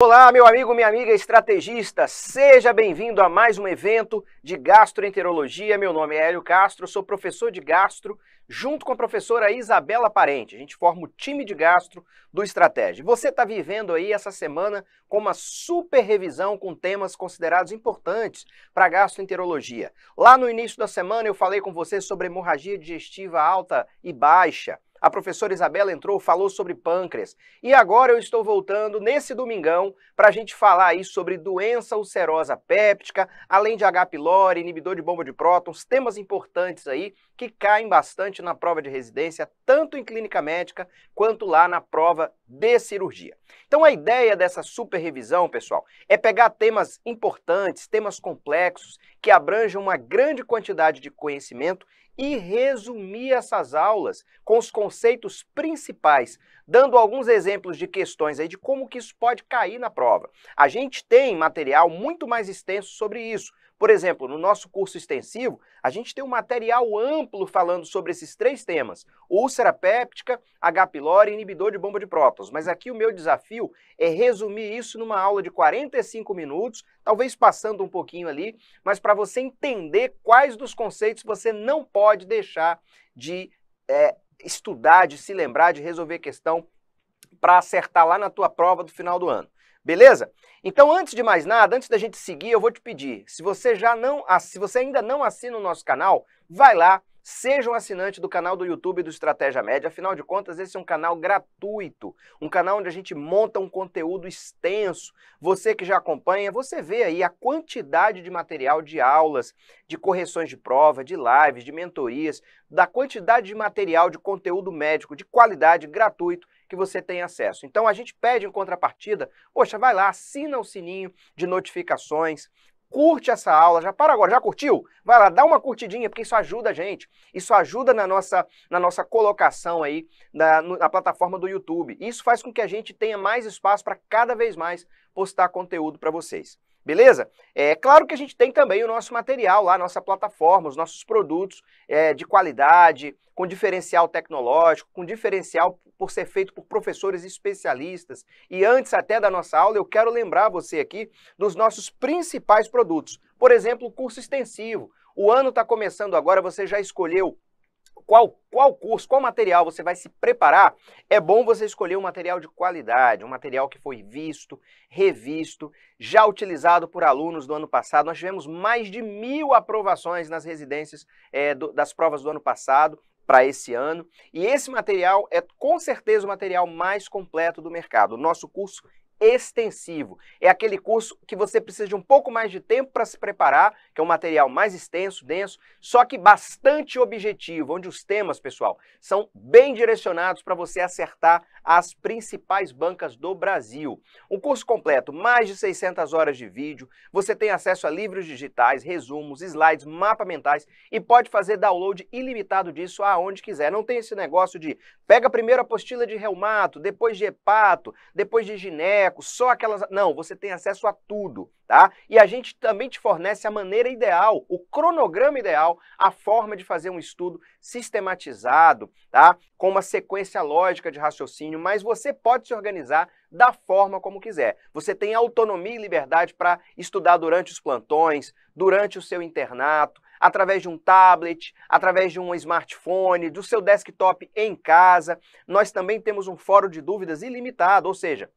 Olá, meu amigo, minha amiga estrategista, seja bem-vindo a mais um evento de gastroenterologia. Meu nome é Hélio Castro, sou professor de gastro, junto com a professora Isabela Parente. A gente forma o time de gastro do Estratégia. Você está vivendo aí essa semana com uma super revisão com temas considerados importantes para a gastroenterologia. Lá no início da semana eu falei com você sobre hemorragia digestiva alta e baixa. A professora Isabela entrou, falou sobre pâncreas. E agora eu estou voltando nesse domingão para a gente falar aí sobre doença ulcerosa péptica, além de H. pylori, inibidor de bomba de prótons, temas importantes aí que caem bastante na prova de residência, tanto em clínica médica quanto lá na prova de cirurgia. Então a ideia dessa super revisão, pessoal, é pegar temas importantes, temas complexos, que abranjam uma grande quantidade de conhecimento e resumir essas aulas com os conceitos principais, dando alguns exemplos de questões aí de como que isso pode cair na prova. A gente tem material muito mais extenso sobre isso, por exemplo, no nosso curso extensivo, a gente tem um material amplo falando sobre esses três temas: úlcera péptica, H. pylori, inibidor de bomba de prótons. Mas aqui o meu desafio é resumir isso numa aula de 45 minutos, talvez passando um pouquinho ali, mas para você entender quais dos conceitos você não pode deixar de é, estudar, de se lembrar, de resolver questão para acertar lá na tua prova do final do ano. Beleza? Então, antes de mais nada, antes da gente seguir, eu vou te pedir, se você já não, se você ainda não assina o nosso canal, vai lá, seja um assinante do canal do YouTube do Estratégia Média. Afinal de contas, esse é um canal gratuito, um canal onde a gente monta um conteúdo extenso. Você que já acompanha, você vê aí a quantidade de material de aulas, de correções de prova, de lives, de mentorias, da quantidade de material de conteúdo médico de qualidade gratuito que você tem acesso. Então a gente pede em contrapartida, poxa, vai lá, assina o sininho de notificações, curte essa aula, já para agora, já curtiu? Vai lá, dá uma curtidinha, porque isso ajuda a gente, isso ajuda na nossa, na nossa colocação aí na, na plataforma do YouTube. Isso faz com que a gente tenha mais espaço para cada vez mais postar conteúdo para vocês. Beleza? É claro que a gente tem também o nosso material lá, nossa plataforma, os nossos produtos é, de qualidade, com diferencial tecnológico, com diferencial por ser feito por professores especialistas. E antes até da nossa aula, eu quero lembrar você aqui dos nossos principais produtos. Por exemplo, o curso extensivo. O ano está começando agora, você já escolheu qual, qual curso, qual material você vai se preparar, é bom você escolher um material de qualidade, um material que foi visto, revisto, já utilizado por alunos do ano passado. Nós tivemos mais de mil aprovações nas residências é, do, das provas do ano passado para esse ano. E esse material é com certeza o material mais completo do mercado. O nosso curso extensivo. É aquele curso que você precisa de um pouco mais de tempo para se preparar, que é um material mais extenso, denso, só que bastante objetivo, onde os temas, pessoal, são bem direcionados para você acertar as principais bancas do Brasil. Um curso completo, mais de 600 horas de vídeo, você tem acesso a livros digitais, resumos, slides, mapa mentais e pode fazer download ilimitado disso aonde quiser. Não tem esse negócio de pega primeiro a apostila de reumato, depois de hepato, depois de gineco, boteco, só aquelas. Não, você tem acesso a tudo, tá? E a gente também te fornece a maneira ideal, o cronograma ideal, a forma de fazer um estudo sistematizado, tá? Com uma sequência lógica de raciocínio, mas você pode se organizar da forma como quiser. Você tem autonomia e liberdade para estudar durante os plantões, durante o seu internato, através de um tablet, através de um smartphone, do seu desktop em casa. Nós também temos um fórum de dúvidas ilimitado, ou seja,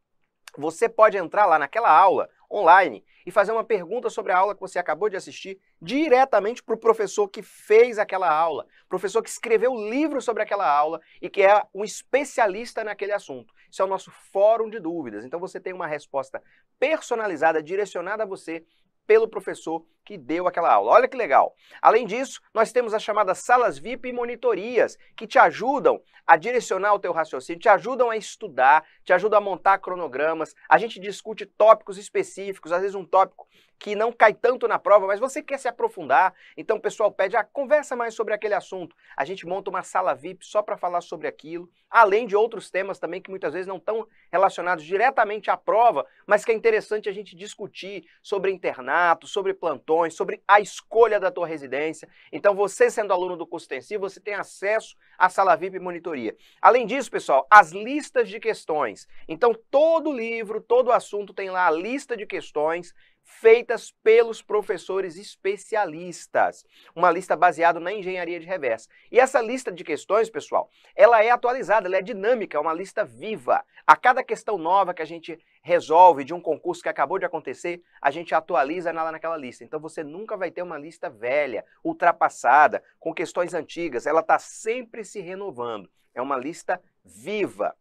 você pode entrar lá naquela aula online e fazer uma pergunta sobre a aula que você acabou de assistir diretamente para o professor que fez aquela aula, professor que escreveu o livro sobre aquela aula e que é um especialista naquele assunto. Isso é o nosso fórum de dúvidas. Então você tem uma resposta personalizada, direcionada a você pelo professor que deu aquela aula. Olha que legal! Além disso, nós temos as chamadas salas VIP e monitorias, que te ajudam a direcionar o teu raciocínio, te ajudam a estudar, te ajudam a montar cronogramas. A gente discute tópicos específicos, às vezes um tópico que não cai tanto na prova, mas você quer se aprofundar, então o pessoal pede, ah, conversa mais sobre aquele assunto. A gente monta uma sala VIP só para falar sobre aquilo, além de outros temas também que muitas vezes não estão relacionados diretamente à prova, mas que é interessante a gente discutir sobre internato, sobre plantão, questões, sobre a escolha da tua residência. Então, você sendo aluno do curso intensivo, você tem acesso à sala VIP e monitoria. Além disso, pessoal, as listas de questões. Então, todo livro, todo assunto tem lá a lista de questões feitas pelos professores especialistas. Uma lista baseada na engenharia de reversa. E essa lista de questões, pessoal, ela é atualizada, ela é dinâmica, é uma lista viva. A cada questão nova que a gente resolve de um concurso que acabou de acontecer, a gente atualiza lá naquela lista. Então você nunca vai ter uma lista velha, ultrapassada, com questões antigas. Ela está sempre se renovando. É uma lista viva.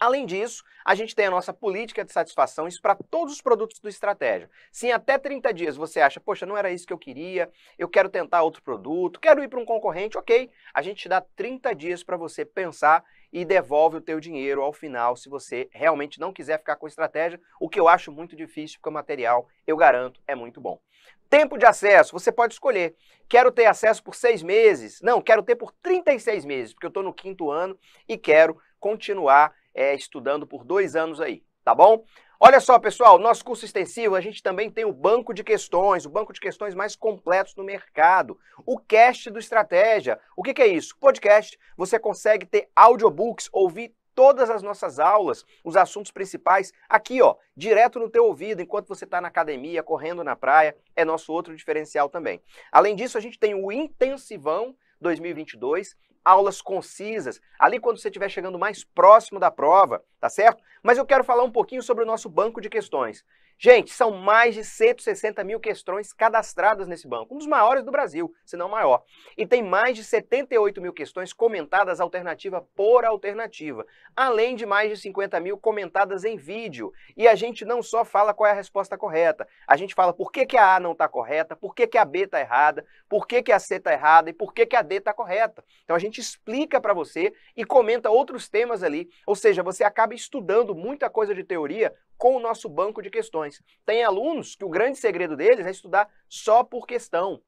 Além disso, a gente tem a nossa política de satisfação, isso para todos os produtos do Estratégia. Se em até 30 dias você acha, poxa, não era isso que eu queria, eu quero tentar outro produto, quero ir para um concorrente, ok. A gente dá 30 dias para você pensar e devolve o teu dinheiro ao final se você realmente não quiser ficar com a estratégia, o que eu acho muito difícil, porque o material, eu garanto, é muito bom. Tempo de acesso, você pode escolher. Quero ter acesso por seis meses. Não, quero ter por 36 meses, porque eu estou no quinto ano e quero continuar é, estudando por dois anos aí, tá bom? Olha só, pessoal, nosso curso extensivo, a gente também tem o banco de questões, o banco de questões mais completo no mercado, o cast do Estratégia. O que, que é isso? Podcast, você consegue ter audiobooks, ouvir todas as nossas aulas, os assuntos principais, aqui ó, direto no teu ouvido, enquanto você está na academia, correndo na praia, é nosso outro diferencial também. Além disso, a gente tem o Intensivão 2022, aulas concisas, ali quando você estiver chegando mais próximo da prova, tá certo? Mas eu quero falar um pouquinho sobre o nosso banco de questões. Gente, são mais de 160 mil questões cadastradas nesse banco, um dos maiores do Brasil, se não maior. E tem mais de 78 mil questões comentadas alternativa por alternativa, além de mais de 50 mil comentadas em vídeo. E a gente não só fala qual é a resposta correta, a gente fala por que, que a A não está correta, por que, que a B está errada, por que, que a C está errada e por que, que a D está correta. Então a gente explica para você e comenta outros temas ali, ou seja, você acaba estudando muita coisa de teoria com o nosso banco de questões. Tem alunos que o grande segredo deles é estudar só por questão.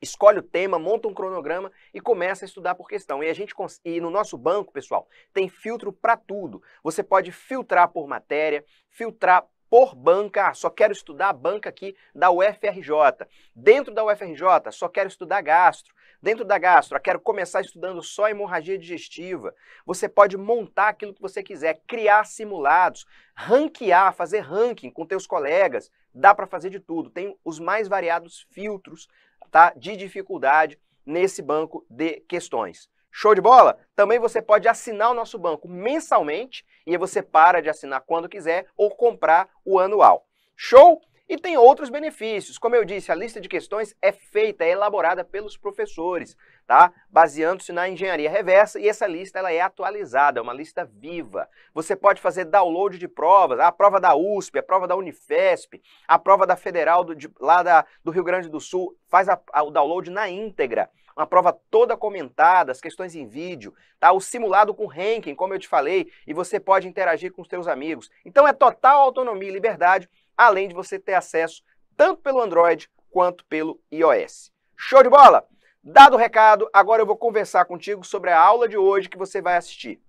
Escolhe o tema, monta um cronograma e começa a estudar por questão. E a gente e no nosso banco, pessoal, tem filtro para tudo. Você pode filtrar por matéria, filtrar por banca, ah, só quero estudar a banca aqui da UFRJ. Dentro da UFRJ, só quero estudar gastro. Dentro da gastro, quero começar estudando só hemorragia digestiva. Você pode montar aquilo que você quiser, criar simulados, ranquear, fazer ranking com teus colegas. Dá para fazer de tudo. Tem os mais variados filtros tá, de dificuldade nesse banco de questões. Show de bola? Também você pode assinar o nosso banco mensalmente e você para de assinar quando quiser ou comprar o anual. Show? E tem outros benefícios. Como eu disse, a lista de questões é feita, é elaborada pelos professores, tá? Baseando-se na engenharia reversa e essa lista ela é atualizada, é uma lista viva. Você pode fazer download de provas, a prova da USP, a prova da Unifesp, a prova da Federal do, de, lá da, do Rio Grande do Sul, faz a, a, o download na íntegra. Uma prova toda comentada, as questões em vídeo, tá? O simulado com ranking, como eu te falei, e você pode interagir com os seus amigos. Então é total autonomia e liberdade além de você ter acesso tanto pelo Android quanto pelo iOS. Show de bola? Dado o recado, agora eu vou conversar contigo sobre a aula de hoje que você vai assistir.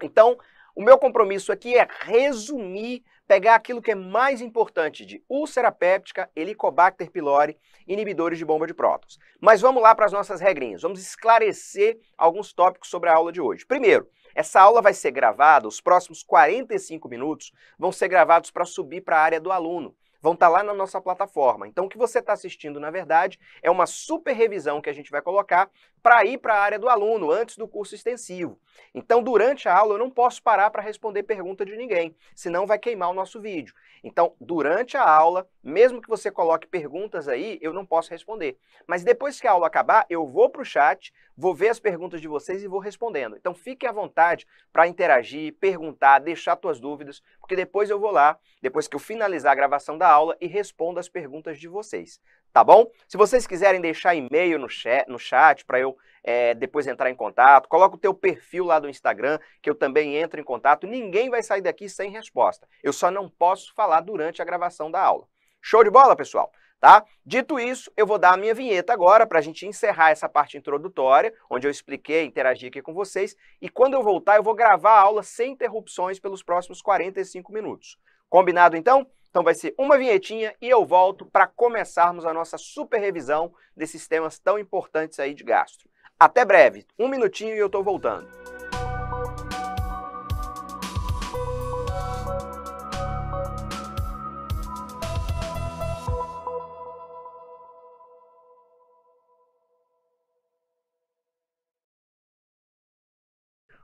Então, o meu compromisso aqui é resumir, pegar aquilo que é mais importante de úlcera péptica, Helicobacter pylori, inibidores de bomba de prótons. Mas vamos lá para as nossas regrinhas. Vamos esclarecer alguns tópicos sobre a aula de hoje. Primeiro, essa aula vai ser gravada, os próximos 45 minutos vão ser gravados para subir para a área do aluno. Vão estar tá lá na nossa plataforma. Então, o que você está assistindo, na verdade, é uma super revisão que a gente vai colocar para ir para a área do aluno antes do curso extensivo. Então, durante a aula, eu não posso parar para responder pergunta de ninguém, senão vai queimar o nosso vídeo. Então, durante a aula, mesmo que você coloque perguntas aí, eu não posso responder. Mas depois que a aula acabar, eu vou para o chat, vou ver as perguntas de vocês e vou respondendo. Então, fique à vontade para interagir, perguntar, deixar suas dúvidas, porque depois eu vou lá, depois que eu finalizar a gravação da aula, e respondo as perguntas de vocês, tá bom? Se vocês quiserem deixar e-mail no chat, no chat para eu é, depois entrar em contato, coloca o teu perfil lá do Instagram, que eu também entro em contato. Ninguém vai sair daqui sem resposta. Eu só não posso falar durante a gravação da aula. Show de bola, pessoal? Tá? Dito isso, eu vou dar a minha vinheta agora para a gente encerrar essa parte introdutória, onde eu expliquei, interagi aqui com vocês. E quando eu voltar, eu vou gravar a aula sem interrupções pelos próximos 45 minutos. Combinado então? Então vai ser uma vinhetinha e eu volto para começarmos a nossa super revisão desses temas tão importantes aí de gastro. Até breve, um minutinho e eu estou voltando.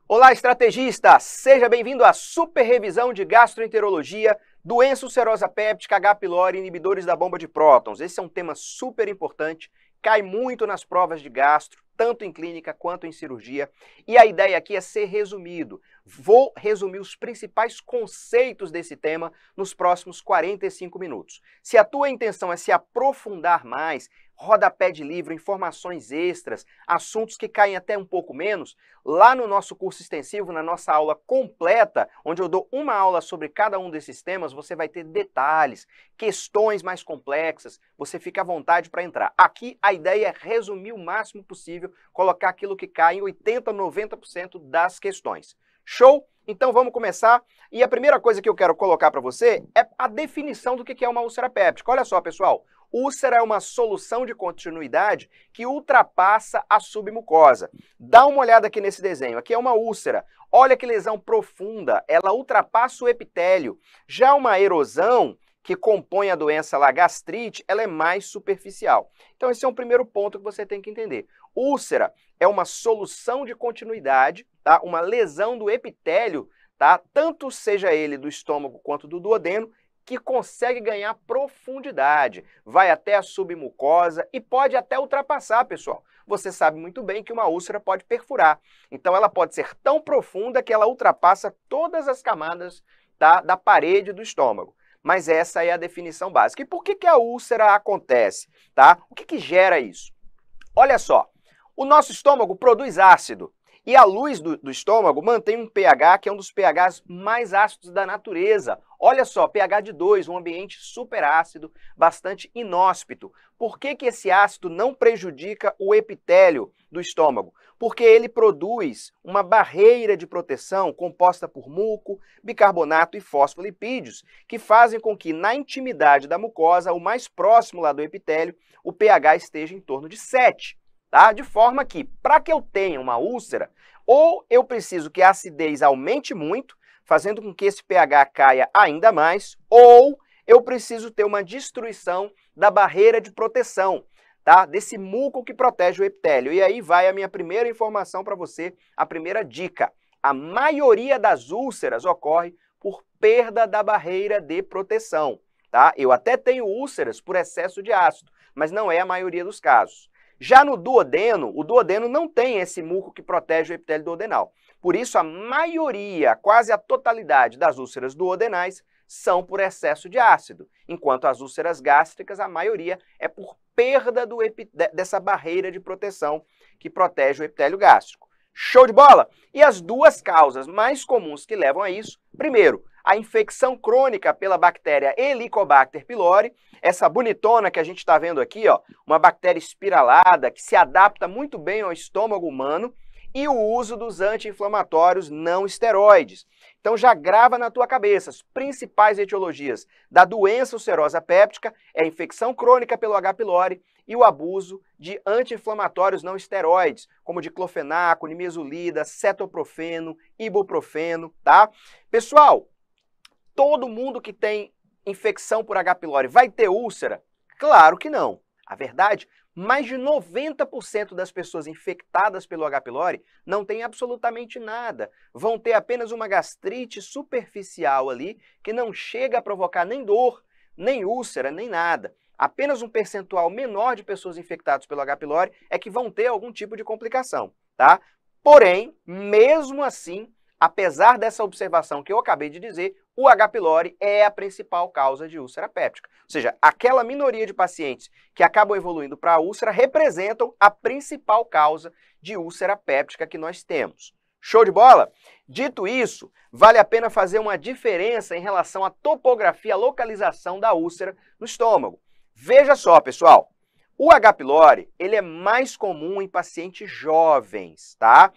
Olá, estrategista! Seja bem-vindo à Super Revisão de Gastroenterologia Doença ulcerosa péptica, H. pylori, inibidores da bomba de prótons. Esse é um tema super importante, cai muito nas provas de gastro, tanto em clínica quanto em cirurgia. E a ideia aqui é ser resumido. Vou resumir os principais conceitos desse tema nos próximos 45 minutos. Se a tua intenção é se aprofundar mais, rodapé de livro, informações extras, assuntos que caem até um pouco menos, lá no nosso curso extensivo, na nossa aula completa, onde eu dou uma aula sobre cada um desses temas, você vai ter detalhes, questões mais complexas, você fica à vontade para entrar. Aqui a ideia é resumir o máximo possível, colocar aquilo que cai em 80, 90% das questões. Show? Então vamos começar. E a primeira coisa que eu quero colocar para você é a definição do que é uma úlcera péptica. Olha só, pessoal. Úlcera é uma solução de continuidade que ultrapassa a submucosa. Dá uma olhada aqui nesse desenho. Aqui é uma úlcera. Olha que lesão profunda, ela ultrapassa o epitélio. Já uma erosão que compõe a doença lá, gastrite, ela é mais superficial. Então esse é um primeiro ponto que você tem que entender. Úlcera é uma solução de continuidade, tá? Uma lesão do epitélio, tá? Tanto seja ele do estômago quanto do duodeno, que consegue ganhar profundidade, vai até a submucosa e pode até ultrapassar, pessoal. Você sabe muito bem que uma úlcera pode perfurar. Então ela pode ser tão profunda que ela ultrapassa todas as camadas da, tá, da parede do estômago. Mas essa é a definição básica. E por que, que a úlcera acontece? Tá? O que, que gera isso? Olha só, o nosso estômago produz ácido, e a luz do, do, estômago mantém um pH que é um dos pHs mais ácidos da natureza. Olha só, pH de 2, um ambiente super ácido, bastante inóspito. Por que, que esse ácido não prejudica o epitélio do estômago? Porque ele produz uma barreira de proteção composta por muco, bicarbonato e fosfolipídios, que fazem com que na intimidade da mucosa, o mais próximo lá do epitélio, o pH esteja em torno de 7 tá? De forma que, para que eu tenha uma úlcera, ou eu preciso que a acidez aumente muito, fazendo com que esse pH caia ainda mais, ou eu preciso ter uma destruição da barreira de proteção, tá? Desse muco que protege o epitélio. E aí vai a minha primeira informação para você, a primeira dica. A maioria das úlceras ocorre por perda da barreira de proteção, tá? Eu até tenho úlceras por excesso de ácido, mas não é a maioria dos casos. Já no duodeno, o duodeno não tem esse muco que protege o epitélio duodenal. Por isso, a maioria, quase a totalidade das úlceras duodenais são por excesso de ácido, enquanto as úlceras gástricas, a maioria é por perda dessa barreira de proteção que protege o epitélio gástrico. Show de bola! E as duas causas mais comuns que levam a isso, primeiro, a infecção crônica pela bactéria Helicobacter pylori, essa bonitona que a gente está vendo aqui, ó, uma bactéria espiralada que se adapta muito bem ao estômago humano, e o uso dos anti-inflamatórios não esteroides. Então já grava na tua cabeça as principais etiologias da doença ulcerosa péptica é a infecção crônica pelo H. pylori e o abuso de anti-inflamatórios não esteroides, como diclofenaco, nimesulida, cetoprofeno, ibuprofeno, tá? Pessoal, todo mundo que tem infecção por H. pylori vai ter úlcera? Claro que não. A verdade, mais de 90% das pessoas infectadas pelo H. pylori não tem absolutamente nada. Vão ter apenas uma gastrite superficial ali, que não chega a provocar nem dor, nem úlcera, nem nada. Apenas um percentual menor de pessoas infectadas pelo H. pylori é que vão ter algum tipo de complicação, tá? Porém, mesmo assim, Apesar dessa observação que eu acabei de dizer, o H. pylori é a principal causa de úlcera péptica. Ou seja, aquela minoria de pacientes que acabam evoluindo para a úlcera representam a principal causa de úlcera péptica que nós temos. Show de bola? Dito isso, vale a pena fazer uma diferença em relação à topografia, localização da úlcera no estômago. Veja só, pessoal. O H. pylori, ele é mais comum em pacientes jovens, tá?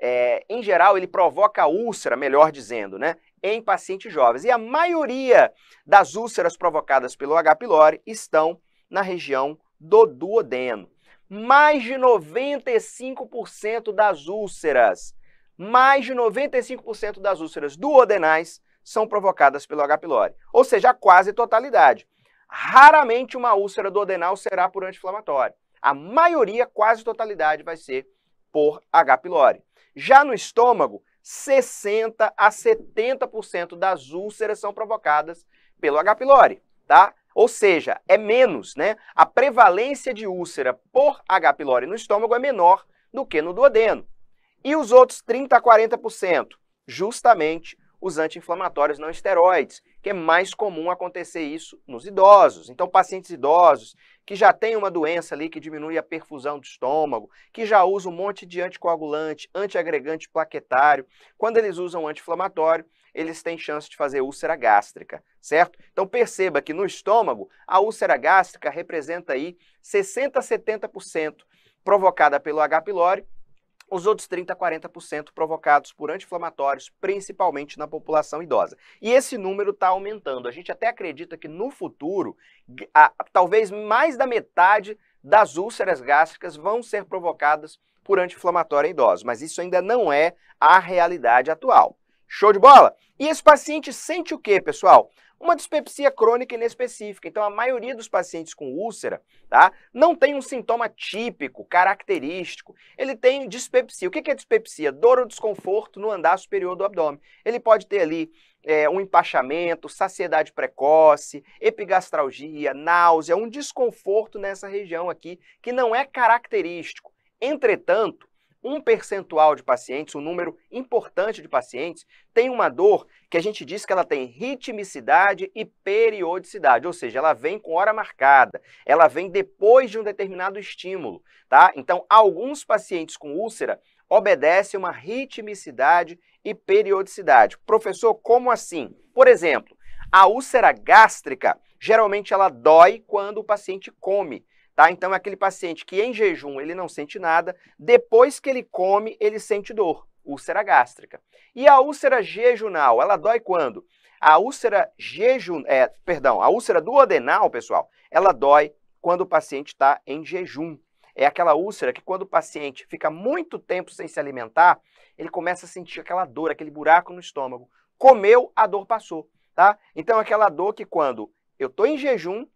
é, em geral, ele provoca úlcera, melhor dizendo, né, em pacientes jovens. E a maioria das úlceras provocadas pelo H. pylori estão na região do duodeno. Mais de 95% das úlceras, mais de 95% das úlceras duodenais são provocadas pelo H. pylori, ou seja, a quase totalidade. Raramente uma úlcera duodenal será por anti-inflamatório. A maioria, quase totalidade, vai ser por H. pylori. Já no estômago, 60 a 70% das úlceras são provocadas pelo H. pylori, tá? Ou seja, é menos, né? A prevalência de úlcera por H. pylori no estômago é menor do que no duodeno. E os outros 30 a 40%, justamente os anti-inflamatórios não esteroides, que é mais comum acontecer isso nos idosos. Então, pacientes idosos que já tem uma doença ali que diminui a perfusão do estômago, que já usa um monte de anticoagulante, antiagregante plaquetário, quando eles usam anti-inflamatório, eles têm chance de fazer úlcera gástrica, certo? Então perceba que no estômago, a úlcera gástrica representa aí 60 a 70% provocada pelo H. pylori os outros 30% a 40% provocados por anti-inflamatórios, principalmente na população idosa. E esse número está aumentando. A gente até acredita que no futuro, a, talvez mais da metade das úlceras gástricas vão ser provocadas por anti-inflamatório idoso. idosos, mas isso ainda não é a realidade atual. Show de bola? E esse paciente sente o que, pessoal? Uma dispepsia crônica inespecífica. Então, a maioria dos pacientes com úlcera tá, não tem um sintoma típico, característico. Ele tem dispepsia. O que é dispepsia? Dor ou desconforto no andar superior do abdômen. Ele pode ter ali é, um empachamento, saciedade precoce, epigastralgia, náusea, um desconforto nessa região aqui que não é característico. Entretanto, um percentual de pacientes, um número importante de pacientes, tem uma dor que a gente diz que ela tem ritmicidade e periodicidade, ou seja, ela vem com hora marcada, ela vem depois de um determinado estímulo, tá? Então, alguns pacientes com úlcera obedecem uma ritmicidade e periodicidade. Professor, como assim? Por exemplo, a úlcera gástrica, geralmente ela dói quando o paciente come. Tá? Então é aquele paciente que em jejum ele não sente nada, depois que ele come ele sente dor, úlcera gástrica. E a úlcera jejunal, ela dói quando? A úlcera jejun, é, perdão, a úlcera duodenal, pessoal, ela dói quando o paciente está em jejum. É aquela úlcera que quando o paciente fica muito tempo sem se alimentar, ele começa a sentir aquela dor, aquele buraco no estômago. Comeu, a dor passou, tá? Então aquela dor que quando eu estou em jejum,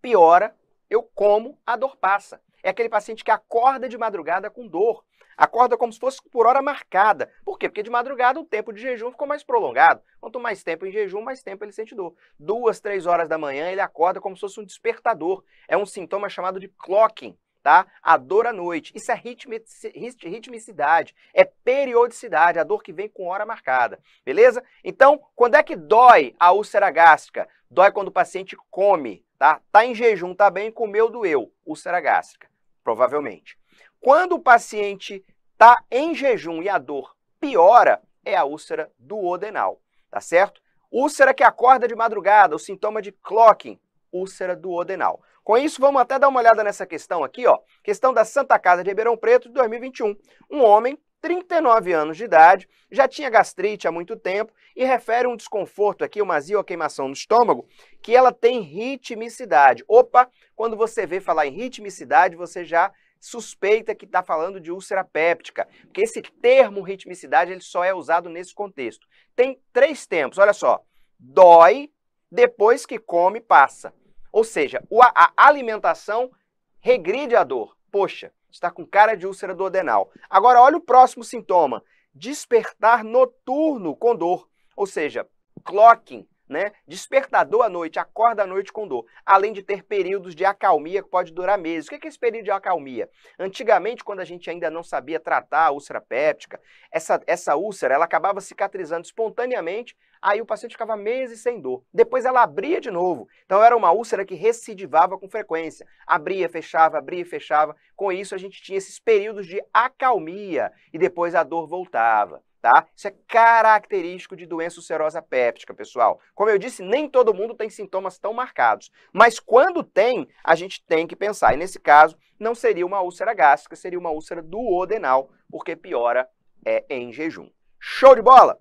piora eu como, a dor passa. É aquele paciente que acorda de madrugada com dor. Acorda como se fosse por hora marcada. Por quê? Porque de madrugada o tempo de jejum ficou mais prolongado. Quanto mais tempo em jejum, mais tempo ele sente dor. Duas, três horas da manhã ele acorda como se fosse um despertador. É um sintoma chamado de clocking tá? A dor à noite, isso é ritmicidade, é periodicidade, a dor que vem com hora marcada, beleza? Então, quando é que dói a úlcera gástrica? Dói quando o paciente come, tá? Tá em jejum, tá bem, comeu, doeu, úlcera gástrica, provavelmente. Quando o paciente tá em jejum e a dor piora, é a úlcera duodenal, tá certo? Úlcera que acorda de madrugada, o sintoma de clocking, úlcera duodenal. Com isso, vamos até dar uma olhada nessa questão aqui, ó. Questão da Santa Casa de Ribeirão Preto de 2021. Um homem 39 anos de idade, já tinha gastrite há muito tempo e refere um desconforto aqui, uma azia ou queimação no estômago, que ela tem ritmicidade. Opa, quando você vê falar em ritmicidade, você já suspeita que está falando de úlcera péptica, porque esse termo ritmicidade ele só é usado nesse contexto. Tem três tempos, olha só, dói, depois que come, passa. Ou seja, a alimentação regride a dor. Poxa, está com cara de úlcera do adenal. Agora, olha o próximo sintoma: despertar noturno com dor. Ou seja, clocking, né? Despertador à noite, acorda à noite com dor. Além de ter períodos de acalmia que pode durar meses. O é que é esse período de acalmia? Antigamente, quando a gente ainda não sabia tratar a úlcera péptica, essa, essa úlcera ela acabava cicatrizando espontaneamente, aí o paciente ficava meses sem dor. Depois ela abria de novo. Então era uma úlcera que recidivava com frequência. Abria, fechava, abria, fechava. Com isso a gente tinha esses períodos de acalmia e depois a dor voltava tá? Isso é característico de doença ulcerosa péptica, pessoal. Como eu disse, nem todo mundo tem sintomas tão marcados, mas quando tem, a gente tem que pensar. E nesse caso, não seria uma úlcera gástrica, seria uma úlcera duodenal, porque piora é em jejum. Show de bola?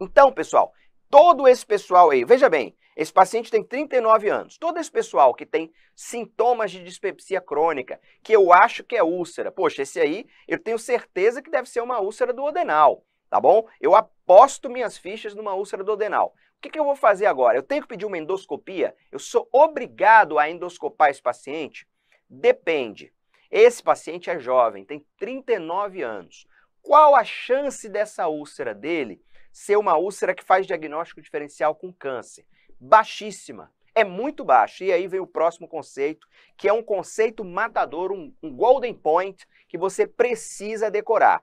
Então, pessoal, todo esse pessoal aí, veja bem, esse paciente tem 39 anos. Todo esse pessoal que tem sintomas de dispepsia crônica, que eu acho que é úlcera, poxa, esse aí eu tenho certeza que deve ser uma úlcera do odenal tá bom? Eu aposto minhas fichas numa úlcera duodenal. O que, que, eu vou fazer agora? Eu tenho que pedir uma endoscopia? Eu sou obrigado a endoscopar esse paciente? Depende. Esse paciente é jovem, tem 39 anos. Qual a chance dessa úlcera dele ser uma úlcera que faz diagnóstico diferencial com câncer? Baixíssima. É muito baixa. E aí vem o próximo conceito, que é um conceito matador, um, um golden point que você precisa decorar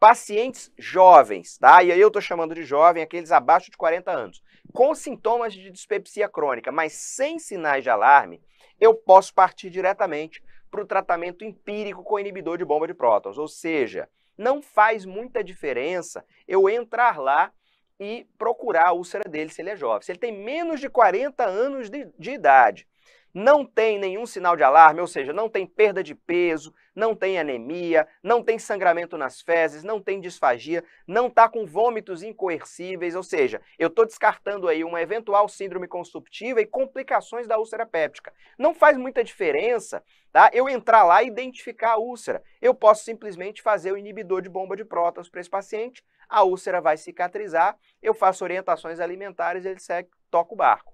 pacientes jovens, tá? E aí eu estou chamando de jovem aqueles abaixo de 40 anos, com sintomas de dispepsia crônica, mas sem sinais de alarme, eu posso partir diretamente para o tratamento empírico com inibidor de bomba de prótons. Ou seja, não faz muita diferença eu entrar lá e procurar a úlcera dele se ele é jovem. Se ele tem menos de 40 anos de, de idade não tem nenhum sinal de alarme, ou seja, não tem perda de peso, não tem anemia, não tem sangramento nas fezes, não tem disfagia, não está com vômitos incoercíveis, ou seja, eu estou descartando aí uma eventual síndrome consumptiva e complicações da úlcera péptica. Não faz muita diferença tá? eu entrar lá e identificar a úlcera. Eu posso simplesmente fazer o inibidor de bomba de prótons para esse paciente, a úlcera vai cicatrizar, eu faço orientações alimentares, ele segue, toca o barco.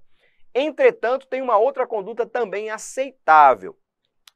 Entretanto, tem uma outra conduta também aceitável.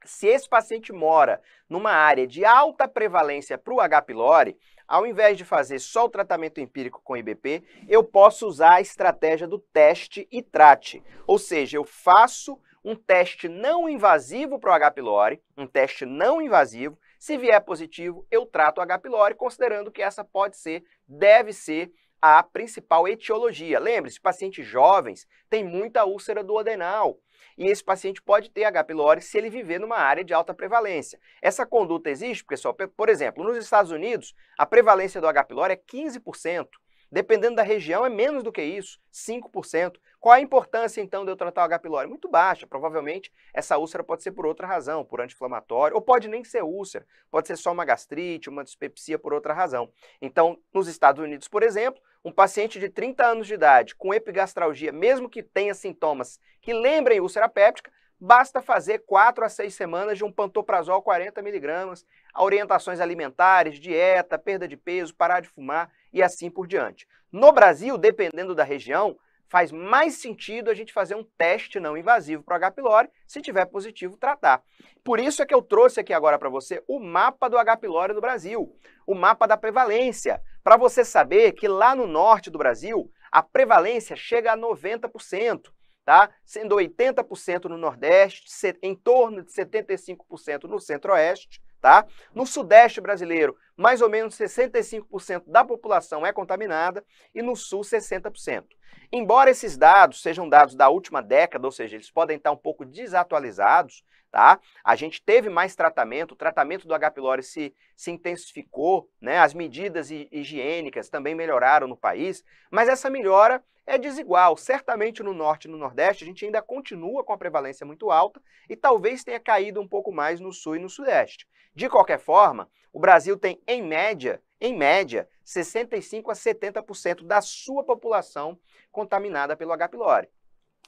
Se esse paciente mora numa área de alta prevalência para o H. pylori, ao invés de fazer só o tratamento empírico com IBP, eu posso usar a estratégia do teste e trate. Ou seja, eu faço um teste não invasivo para o H. pylori, um teste não invasivo. Se vier positivo, eu trato o H. pylori, considerando que essa pode ser, deve ser, a principal etiologia. Lembre-se, pacientes jovens têm muita úlcera do adenal. E esse paciente pode ter H. pylori se ele viver numa área de alta prevalência. Essa conduta existe, pessoal, por exemplo, nos Estados Unidos, a prevalência do H. pylori é 15%. Dependendo da região, é menos do que isso, 5%. Qual a importância, então, de eu tratar o H. pylori? Muito baixa. Provavelmente, essa úlcera pode ser por outra razão, por anti-inflamatório, ou pode nem ser úlcera. Pode ser só uma gastrite, uma dispepsia por outra razão. Então, nos Estados Unidos, por exemplo, um paciente de 30 anos de idade com epigastralgia, mesmo que tenha sintomas que lembrem úlcera péptica, Basta fazer 4 a 6 semanas de um pantoprazol 40 miligramas, orientações alimentares, dieta, perda de peso, parar de fumar e assim por diante. No Brasil, dependendo da região, faz mais sentido a gente fazer um teste não invasivo para o H. pylori, se tiver positivo, tratar. Por isso é que eu trouxe aqui agora para você o mapa do H. pylori no Brasil, o mapa da prevalência, para você saber que lá no norte do Brasil, a prevalência chega a 90% tá? sendo 80% no Nordeste, em torno de 75% no Centro-Oeste. Tá? No Sudeste brasileiro, mais ou menos 65% da população é contaminada e no Sul, 60%. Embora esses dados sejam dados da última década, ou seja, eles podem estar um pouco desatualizados, tá? A gente teve mais tratamento, o tratamento do H. pylori se, se intensificou, né? As medidas higiênicas também melhoraram no país, mas essa melhora é desigual. Certamente no norte e no nordeste a gente ainda continua com a prevalência muito alta e talvez tenha caído um pouco mais no sul e no sudeste. De qualquer forma, o Brasil tem em média, em média, 65 a 70% da sua população contaminada pelo H. pylori.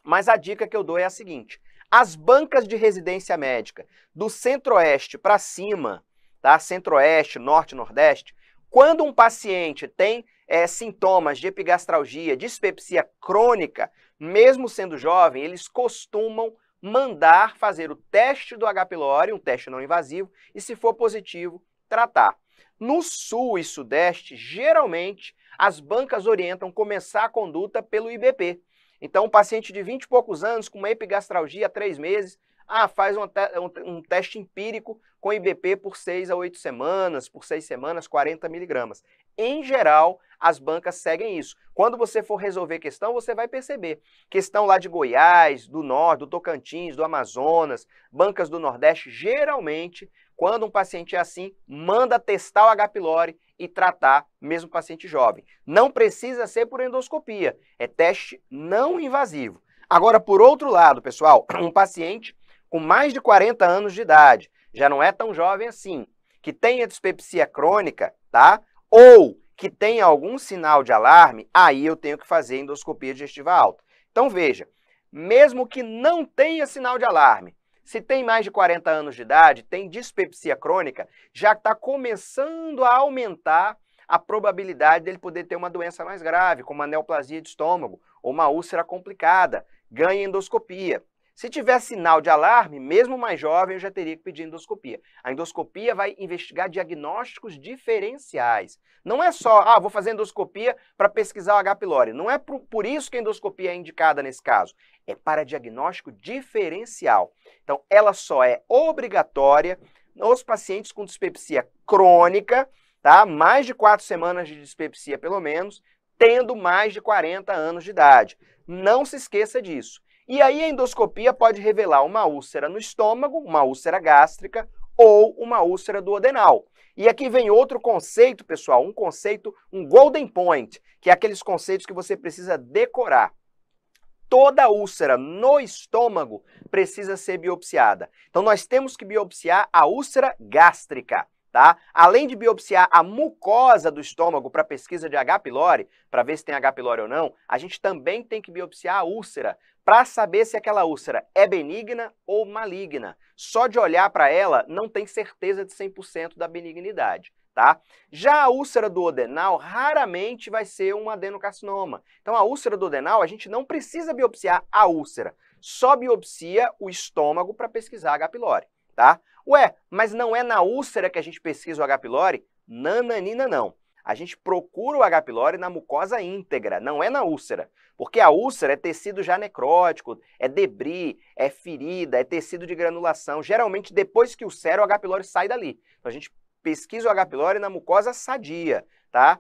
Mas a dica que eu dou é a seguinte: as bancas de residência médica do centro-oeste para cima, tá? Centro-oeste, norte, nordeste, quando um paciente tem é, sintomas de epigastralgia, dispepsia crônica, mesmo sendo jovem, eles costumam mandar fazer o teste do H. pylori, um teste não invasivo, e se for positivo, tratar. No sul e sudeste, geralmente, as bancas orientam começar a conduta pelo IBP, então, um paciente de 20 e poucos anos com uma epigastralgia há três meses, ah, faz um, te um, um, teste empírico com IBP por 6 a 8 semanas, por 6 semanas, 40 miligramas. Em geral, as bancas seguem isso. Quando você for resolver questão, você vai perceber. Questão lá de Goiás, do Norte, do Tocantins, do Amazonas, bancas do Nordeste, geralmente quando um paciente é assim, manda testar o H. pylori e tratar mesmo paciente jovem. Não precisa ser por endoscopia, é teste não invasivo. Agora, por outro lado, pessoal, um paciente com mais de 40 anos de idade, já não é tão jovem assim, que tenha dispepsia crônica, tá? Ou que tenha algum sinal de alarme, aí eu tenho que fazer endoscopia digestiva alta. Então veja, mesmo que não tenha sinal de alarme, se tem mais de 40 anos de idade, tem dispepsia crônica, já está começando a aumentar a probabilidade dele poder ter uma doença mais grave, como uma neoplasia de estômago ou uma úlcera complicada, ganha endoscopia. Se tiver sinal de alarme, mesmo mais jovem, eu já teria que pedir endoscopia. A endoscopia vai investigar diagnósticos diferenciais. Não é só, ah, vou fazer endoscopia para pesquisar o H. pylori. Não é por isso que a endoscopia é indicada nesse caso. É para diagnóstico diferencial. Então, ela só é obrigatória nos pacientes com dispepsia crônica, tá? Mais de quatro semanas de dispepsia, pelo menos, tendo mais de 40 anos de idade. Não se esqueça disso. E aí a endoscopia pode revelar uma úlcera no estômago, uma úlcera gástrica ou uma úlcera duodenal. E aqui vem outro conceito, pessoal, um conceito, um golden point, que é aqueles conceitos que você precisa decorar. Toda úlcera no estômago precisa ser biopsiada. Então nós temos que biopsiar a úlcera gástrica. Tá? Além de biopsiar a mucosa do estômago para pesquisa de H. pylori, para ver se tem H. pylori ou não, a gente também tem que biopsiar a úlcera para saber se aquela úlcera é benigna ou maligna. Só de olhar para ela não tem certeza de 100% da benignidade. Tá? Já a úlcera do odenal raramente vai ser um adenocarcinoma. Então a úlcera do odenal a gente não precisa biopsiar a úlcera, só biopsia o estômago para pesquisar H. pylori, tá? Ué, mas não é na úlcera que a gente pesquisa o H. pylori? Nananina não. A gente procura o H. pylori na mucosa íntegra, não é na úlcera. Porque a úlcera é tecido já necrótico, é debris, é ferida, é tecido de granulação. Geralmente, depois que o sério, o H. pylori sai dali. Então, a gente pesquisa o H. pylori na mucosa sadia, tá?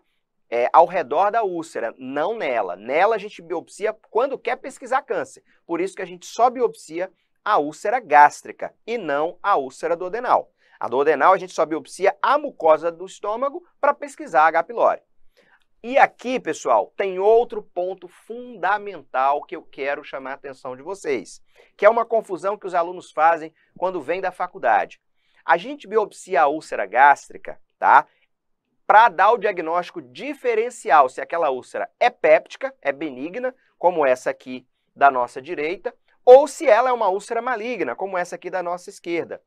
É, ao redor da úlcera, não nela. Nela a gente biopsia quando quer pesquisar câncer. Por isso que a gente só biopsia a úlcera gástrica e não a úlcera do adenal. A do adenal, a gente só biopsia a mucosa do estômago para pesquisar H. pylori. E aqui, pessoal, tem outro ponto fundamental que eu quero chamar a atenção de vocês, que é uma confusão que os alunos fazem quando vêm da faculdade. A gente biopsia a úlcera gástrica, tá? Para dar o diagnóstico diferencial se aquela úlcera é péptica, é benigna, como essa aqui da nossa direita, ou se ela é uma úlcera maligna, como essa aqui da nossa esquerda.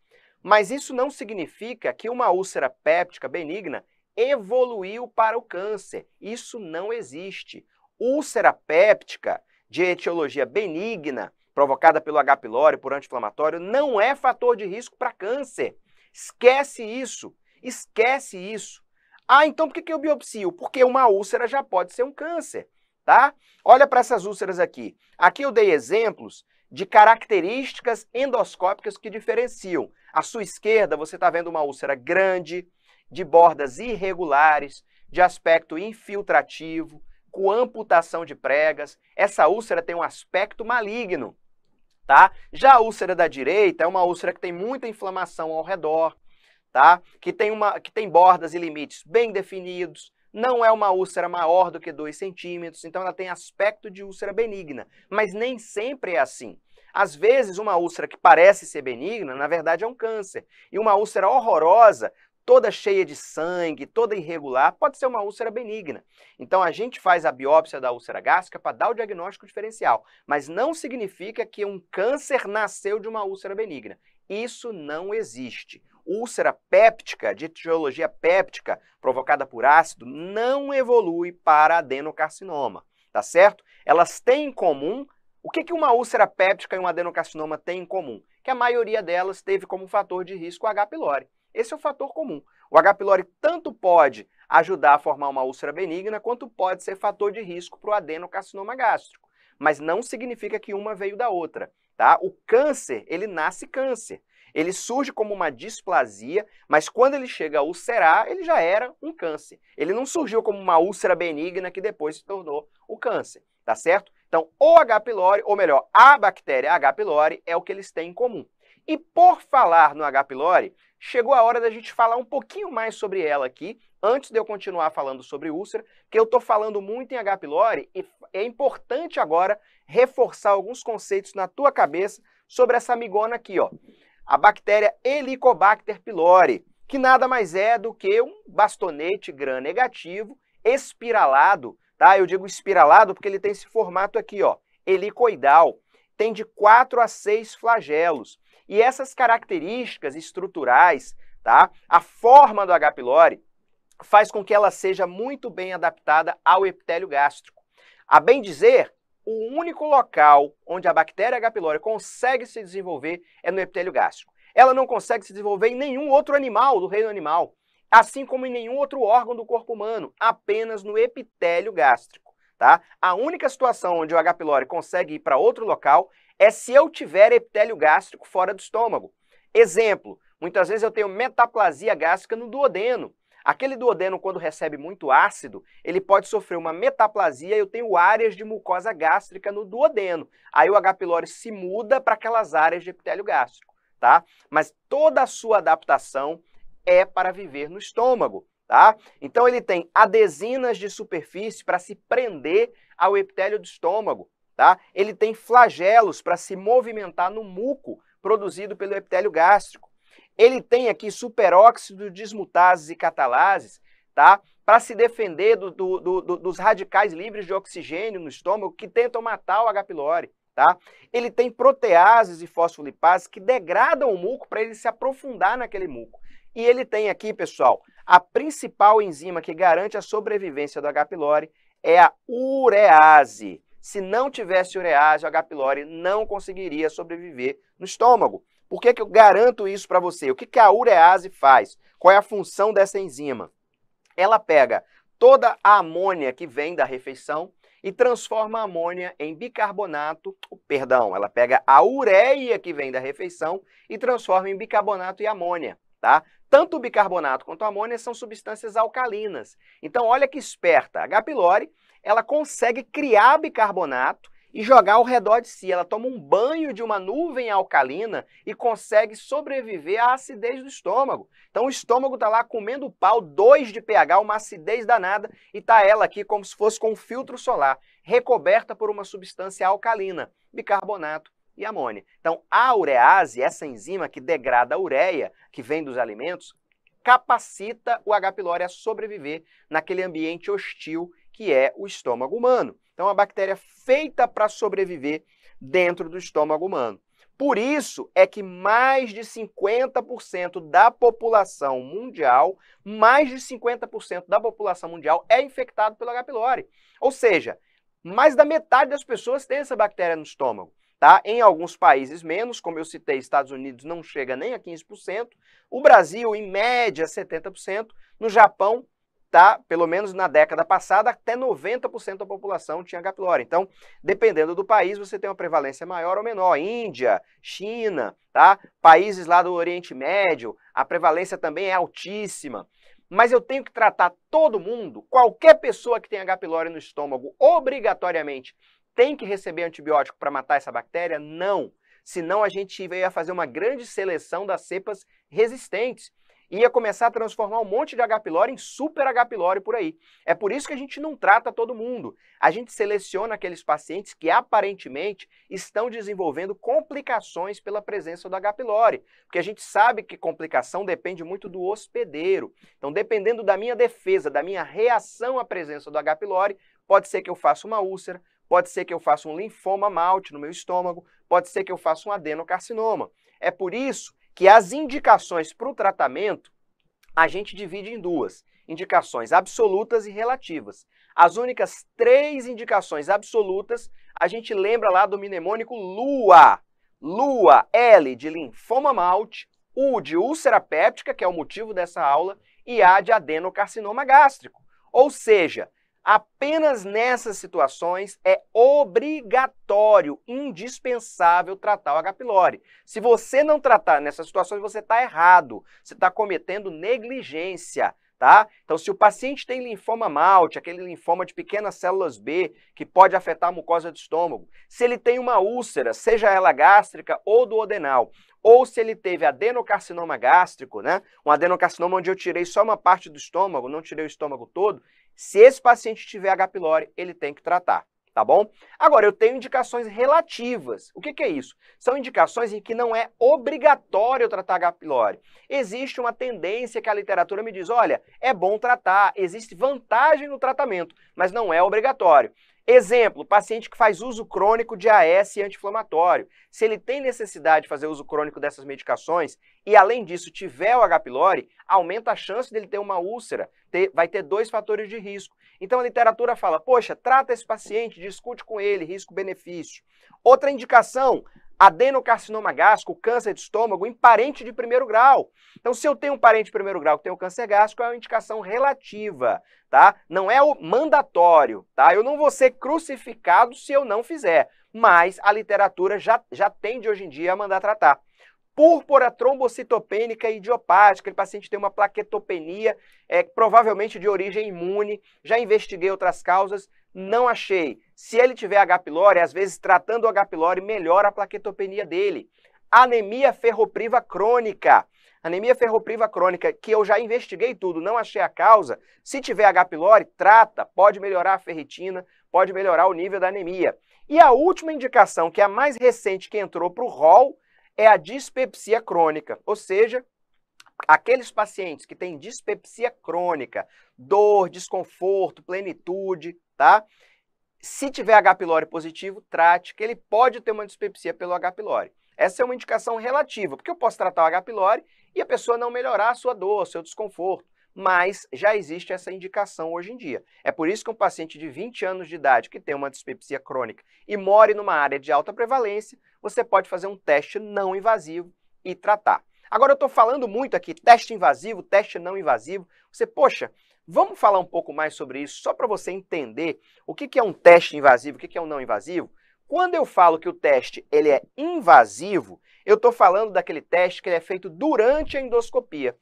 Mas isso não significa que uma úlcera péptica benigna evoluiu para o câncer. Isso não existe. Úlcera péptica de etiologia benigna, provocada pelo H. pylori por anti-inflamatório, não é fator de risco para câncer. Esquece isso. Esquece isso. Ah, então por que, que eu biopsio? Porque uma úlcera já pode ser um câncer, tá? Olha para essas úlceras aqui. Aqui eu dei exemplos de características endoscópicas que diferenciam. À sua esquerda, você está vendo uma úlcera grande, de bordas irregulares, de aspecto infiltrativo, com amputação de pregas. Essa úlcera tem um aspecto maligno. Tá? Já a úlcera da direita é uma úlcera que tem muita inflamação ao redor, tá? que, tem uma, que tem bordas e limites bem definidos, não é uma úlcera maior do que 2 centímetros, então ela tem aspecto de úlcera benigna, mas nem sempre é assim. Às vezes, uma úlcera que parece ser benigna, na verdade é um câncer. E uma úlcera horrorosa, toda cheia de sangue, toda irregular, pode ser uma úlcera benigna. Então a gente faz a biópsia da úlcera gástrica para dar o diagnóstico diferencial, mas não significa que um câncer nasceu de uma úlcera benigna. Isso não existe. Úlcera péptica, de etiologia péptica, provocada por ácido, não evolui para adenocarcinoma, tá certo? Elas têm em comum o que, que uma úlcera péptica e um adenocarcinoma têm em comum? Que a maioria delas teve como fator de risco o H. pylori. Esse é o fator comum. O H. pylori tanto pode ajudar a formar uma úlcera benigna, quanto pode ser fator de risco para o adenocarcinoma gástrico. Mas não significa que uma veio da outra. Tá? O câncer, ele nasce câncer. Ele surge como uma displasia, mas quando ele chega a ulcerar, ele já era um câncer. Ele não surgiu como uma úlcera benigna que depois se tornou o câncer, tá certo? Então, o H. pylori, ou melhor, a bactéria H. pylori é o que eles têm em comum. E por falar no H. pylori, chegou a hora da gente falar um pouquinho mais sobre ela aqui, antes de eu continuar falando sobre úlcera, que eu estou falando muito em H. pylori e é importante agora reforçar alguns conceitos na tua cabeça sobre essa amigona aqui, ó. A bactéria Helicobacter pylori, que nada mais é do que um bastonete gram negativo espiralado tá? Eu digo espiralado porque ele tem esse formato aqui, ó, helicoidal. Tem de 4 a 6 flagelos. E essas características estruturais, tá? A forma do H. pylori faz com que ela seja muito bem adaptada ao epitélio gástrico. A bem dizer, o único local onde a bactéria H. pylori consegue se desenvolver é no epitélio gástrico. Ela não consegue se desenvolver em nenhum outro animal do reino animal assim como em nenhum outro órgão do corpo humano, apenas no epitélio gástrico. Tá? A única situação onde o H. pylori consegue ir para outro local é se eu tiver epitélio gástrico fora do estômago. Exemplo, muitas vezes eu tenho metaplasia gástrica no duodeno. Aquele duodeno, quando recebe muito ácido, ele pode sofrer uma metaplasia e eu tenho áreas de mucosa gástrica no duodeno. Aí o H. pylori se muda para aquelas áreas de epitélio gástrico, tá? Mas toda a sua adaptação é para viver no estômago. Tá? Então ele tem adesinas de superfície para se prender ao epitélio do estômago. Tá? Ele tem flagelos para se movimentar no muco produzido pelo epitélio gástrico. Ele tem aqui superóxido, desmutases e catalases tá? para se defender do, do, do, dos radicais livres de oxigênio no estômago que tentam matar o H. pylori. Tá? Ele tem proteases e fosfolipases que degradam o muco para ele se aprofundar naquele muco. E ele tem aqui, pessoal, a principal enzima que garante a sobrevivência do H. pylori é a urease. Se não tivesse urease, o H. pylori não conseguiria sobreviver no estômago. Por que, que eu garanto isso para você? O que, que a urease faz? Qual é a função dessa enzima? Ela pega toda a amônia que vem da refeição e transforma a amônia em bicarbonato, perdão, ela pega a ureia que vem da refeição e transforma em bicarbonato e amônia, tá? Tanto o bicarbonato quanto a amônia são substâncias alcalinas. Então, olha que esperta. A H. pylori, ela consegue criar bicarbonato e jogar ao redor de si. Ela toma um banho de uma nuvem alcalina e consegue sobreviver à acidez do estômago. Então o estômago está lá comendo pau, 2 de pH, uma acidez danada, e está ela aqui como se fosse com um filtro solar, recoberta por uma substância alcalina, bicarbonato e amônia. Então, a urease, essa enzima que degrada a ureia, que vem dos alimentos, capacita o H. pylori a sobreviver naquele ambiente hostil que é o estômago humano. Então, é uma bactéria feita para sobreviver dentro do estômago humano. Por isso é que mais de 50% da população mundial, mais de 50% da população mundial é infectado pelo H. pylori. Ou seja, mais da metade das pessoas tem essa bactéria no estômago. Tá? Em alguns países menos, como eu citei, Estados Unidos não chega nem a 15%, o Brasil em média 70%, no Japão tá, pelo menos na década passada, até 90% da população tinha H. pylori. Então, dependendo do país, você tem uma prevalência maior ou menor. Índia, China, tá? Países lá do Oriente Médio, a prevalência também é altíssima. Mas eu tenho que tratar todo mundo, qualquer pessoa que tem H. pylori no estômago, obrigatoriamente tem que receber antibiótico para matar essa bactéria? Não. Senão a gente ia fazer uma grande seleção das cepas resistentes ia começar a transformar um monte de H. pylori em super H. pylori por aí. É por isso que a gente não trata todo mundo. A gente seleciona aqueles pacientes que aparentemente estão desenvolvendo complicações pela presença do H. pylori, porque a gente sabe que complicação depende muito do hospedeiro. Então, dependendo da minha defesa, da minha reação à presença do H. pylori, pode ser que eu faça uma úlcera, Pode ser que eu faça um linfoma malte no meu estômago, pode ser que eu faça um adenocarcinoma. É por isso que as indicações para o tratamento a gente divide em duas: indicações absolutas e relativas. As únicas três indicações absolutas a gente lembra lá do mnemônico LUA. LUA, L de linfoma malte, U de úlcera péptica, que é o motivo dessa aula, e A de adenocarcinoma gástrico. Ou seja, Apenas nessas situações é obrigatório, indispensável tratar o H. pylori. Se você não tratar nessas situações, você está errado, você está cometendo negligência. Tá? Então, se o paciente tem linfoma malte, aquele linfoma de pequenas células B, que pode afetar a mucosa do estômago, se ele tem uma úlcera, seja ela gástrica ou do odenal, ou se ele teve adenocarcinoma gástrico, né? Um adenocarcinoma onde eu tirei só uma parte do estômago, não tirei o estômago todo, se esse paciente tiver H. pylori, ele tem que tratar, tá bom? Agora, eu tenho indicações relativas. O que, que é isso? São indicações em que não é obrigatório tratar H. pylori. Existe uma tendência que a literatura me diz, olha, é bom tratar, existe vantagem no tratamento, mas não é obrigatório. Exemplo, paciente que faz uso crônico de AS e anti-inflamatório. Se ele tem necessidade de fazer uso crônico dessas medicações e, além disso, tiver o H. pylori, aumenta a chance dele ter uma úlcera, ter, vai ter dois fatores de risco. Então a literatura fala, poxa, trata esse paciente, discute com ele, risco-benefício. Outra indicação, adenocarcinoma gástrico, câncer de estômago, em parente de primeiro grau. Então, se eu tenho um parente de primeiro grau que tem um câncer gástrico, é uma indicação relativa, tá? Não é o mandatório, tá? Eu não vou ser crucificado se eu não fizer, mas a literatura já, já tende hoje em dia a mandar tratar. Púrpura trombocitopênica idiopática, aquele paciente tem uma plaquetopenia, é, provavelmente de origem imune, já investiguei outras causas, não achei. Se ele tiver H. pylori, às vezes tratando o H. pylori melhora a plaquetopenia dele. Anemia ferropriva crônica. Anemia ferropriva crônica, que eu já investiguei tudo, não achei a causa. Se tiver H. pylori, trata, pode melhorar a ferritina, pode melhorar o nível da anemia. E a última indicação, que é a mais recente que entrou para o rol, é a dispepsia crônica, ou seja, Aqueles pacientes que têm dispepsia crônica, dor, desconforto, plenitude, tá? Se tiver H. pylori positivo, trate, que ele pode ter uma dispepsia pelo H. pylori. Essa é uma indicação relativa, porque eu posso tratar o H. pylori e a pessoa não melhorar a sua dor, seu desconforto. Mas já existe essa indicação hoje em dia. É por isso que um paciente de 20 anos de idade que tem uma dispepsia crônica e mora numa área de alta prevalência, você pode fazer um teste não invasivo e tratar. Agora eu estou falando muito aqui, teste invasivo, teste não invasivo. Você, poxa, vamos falar um pouco mais sobre isso, só para você entender o que, que é um teste invasivo, o que, que é um não invasivo. Quando eu falo que o teste ele é invasivo, eu estou falando daquele teste que ele é feito durante a endoscopia.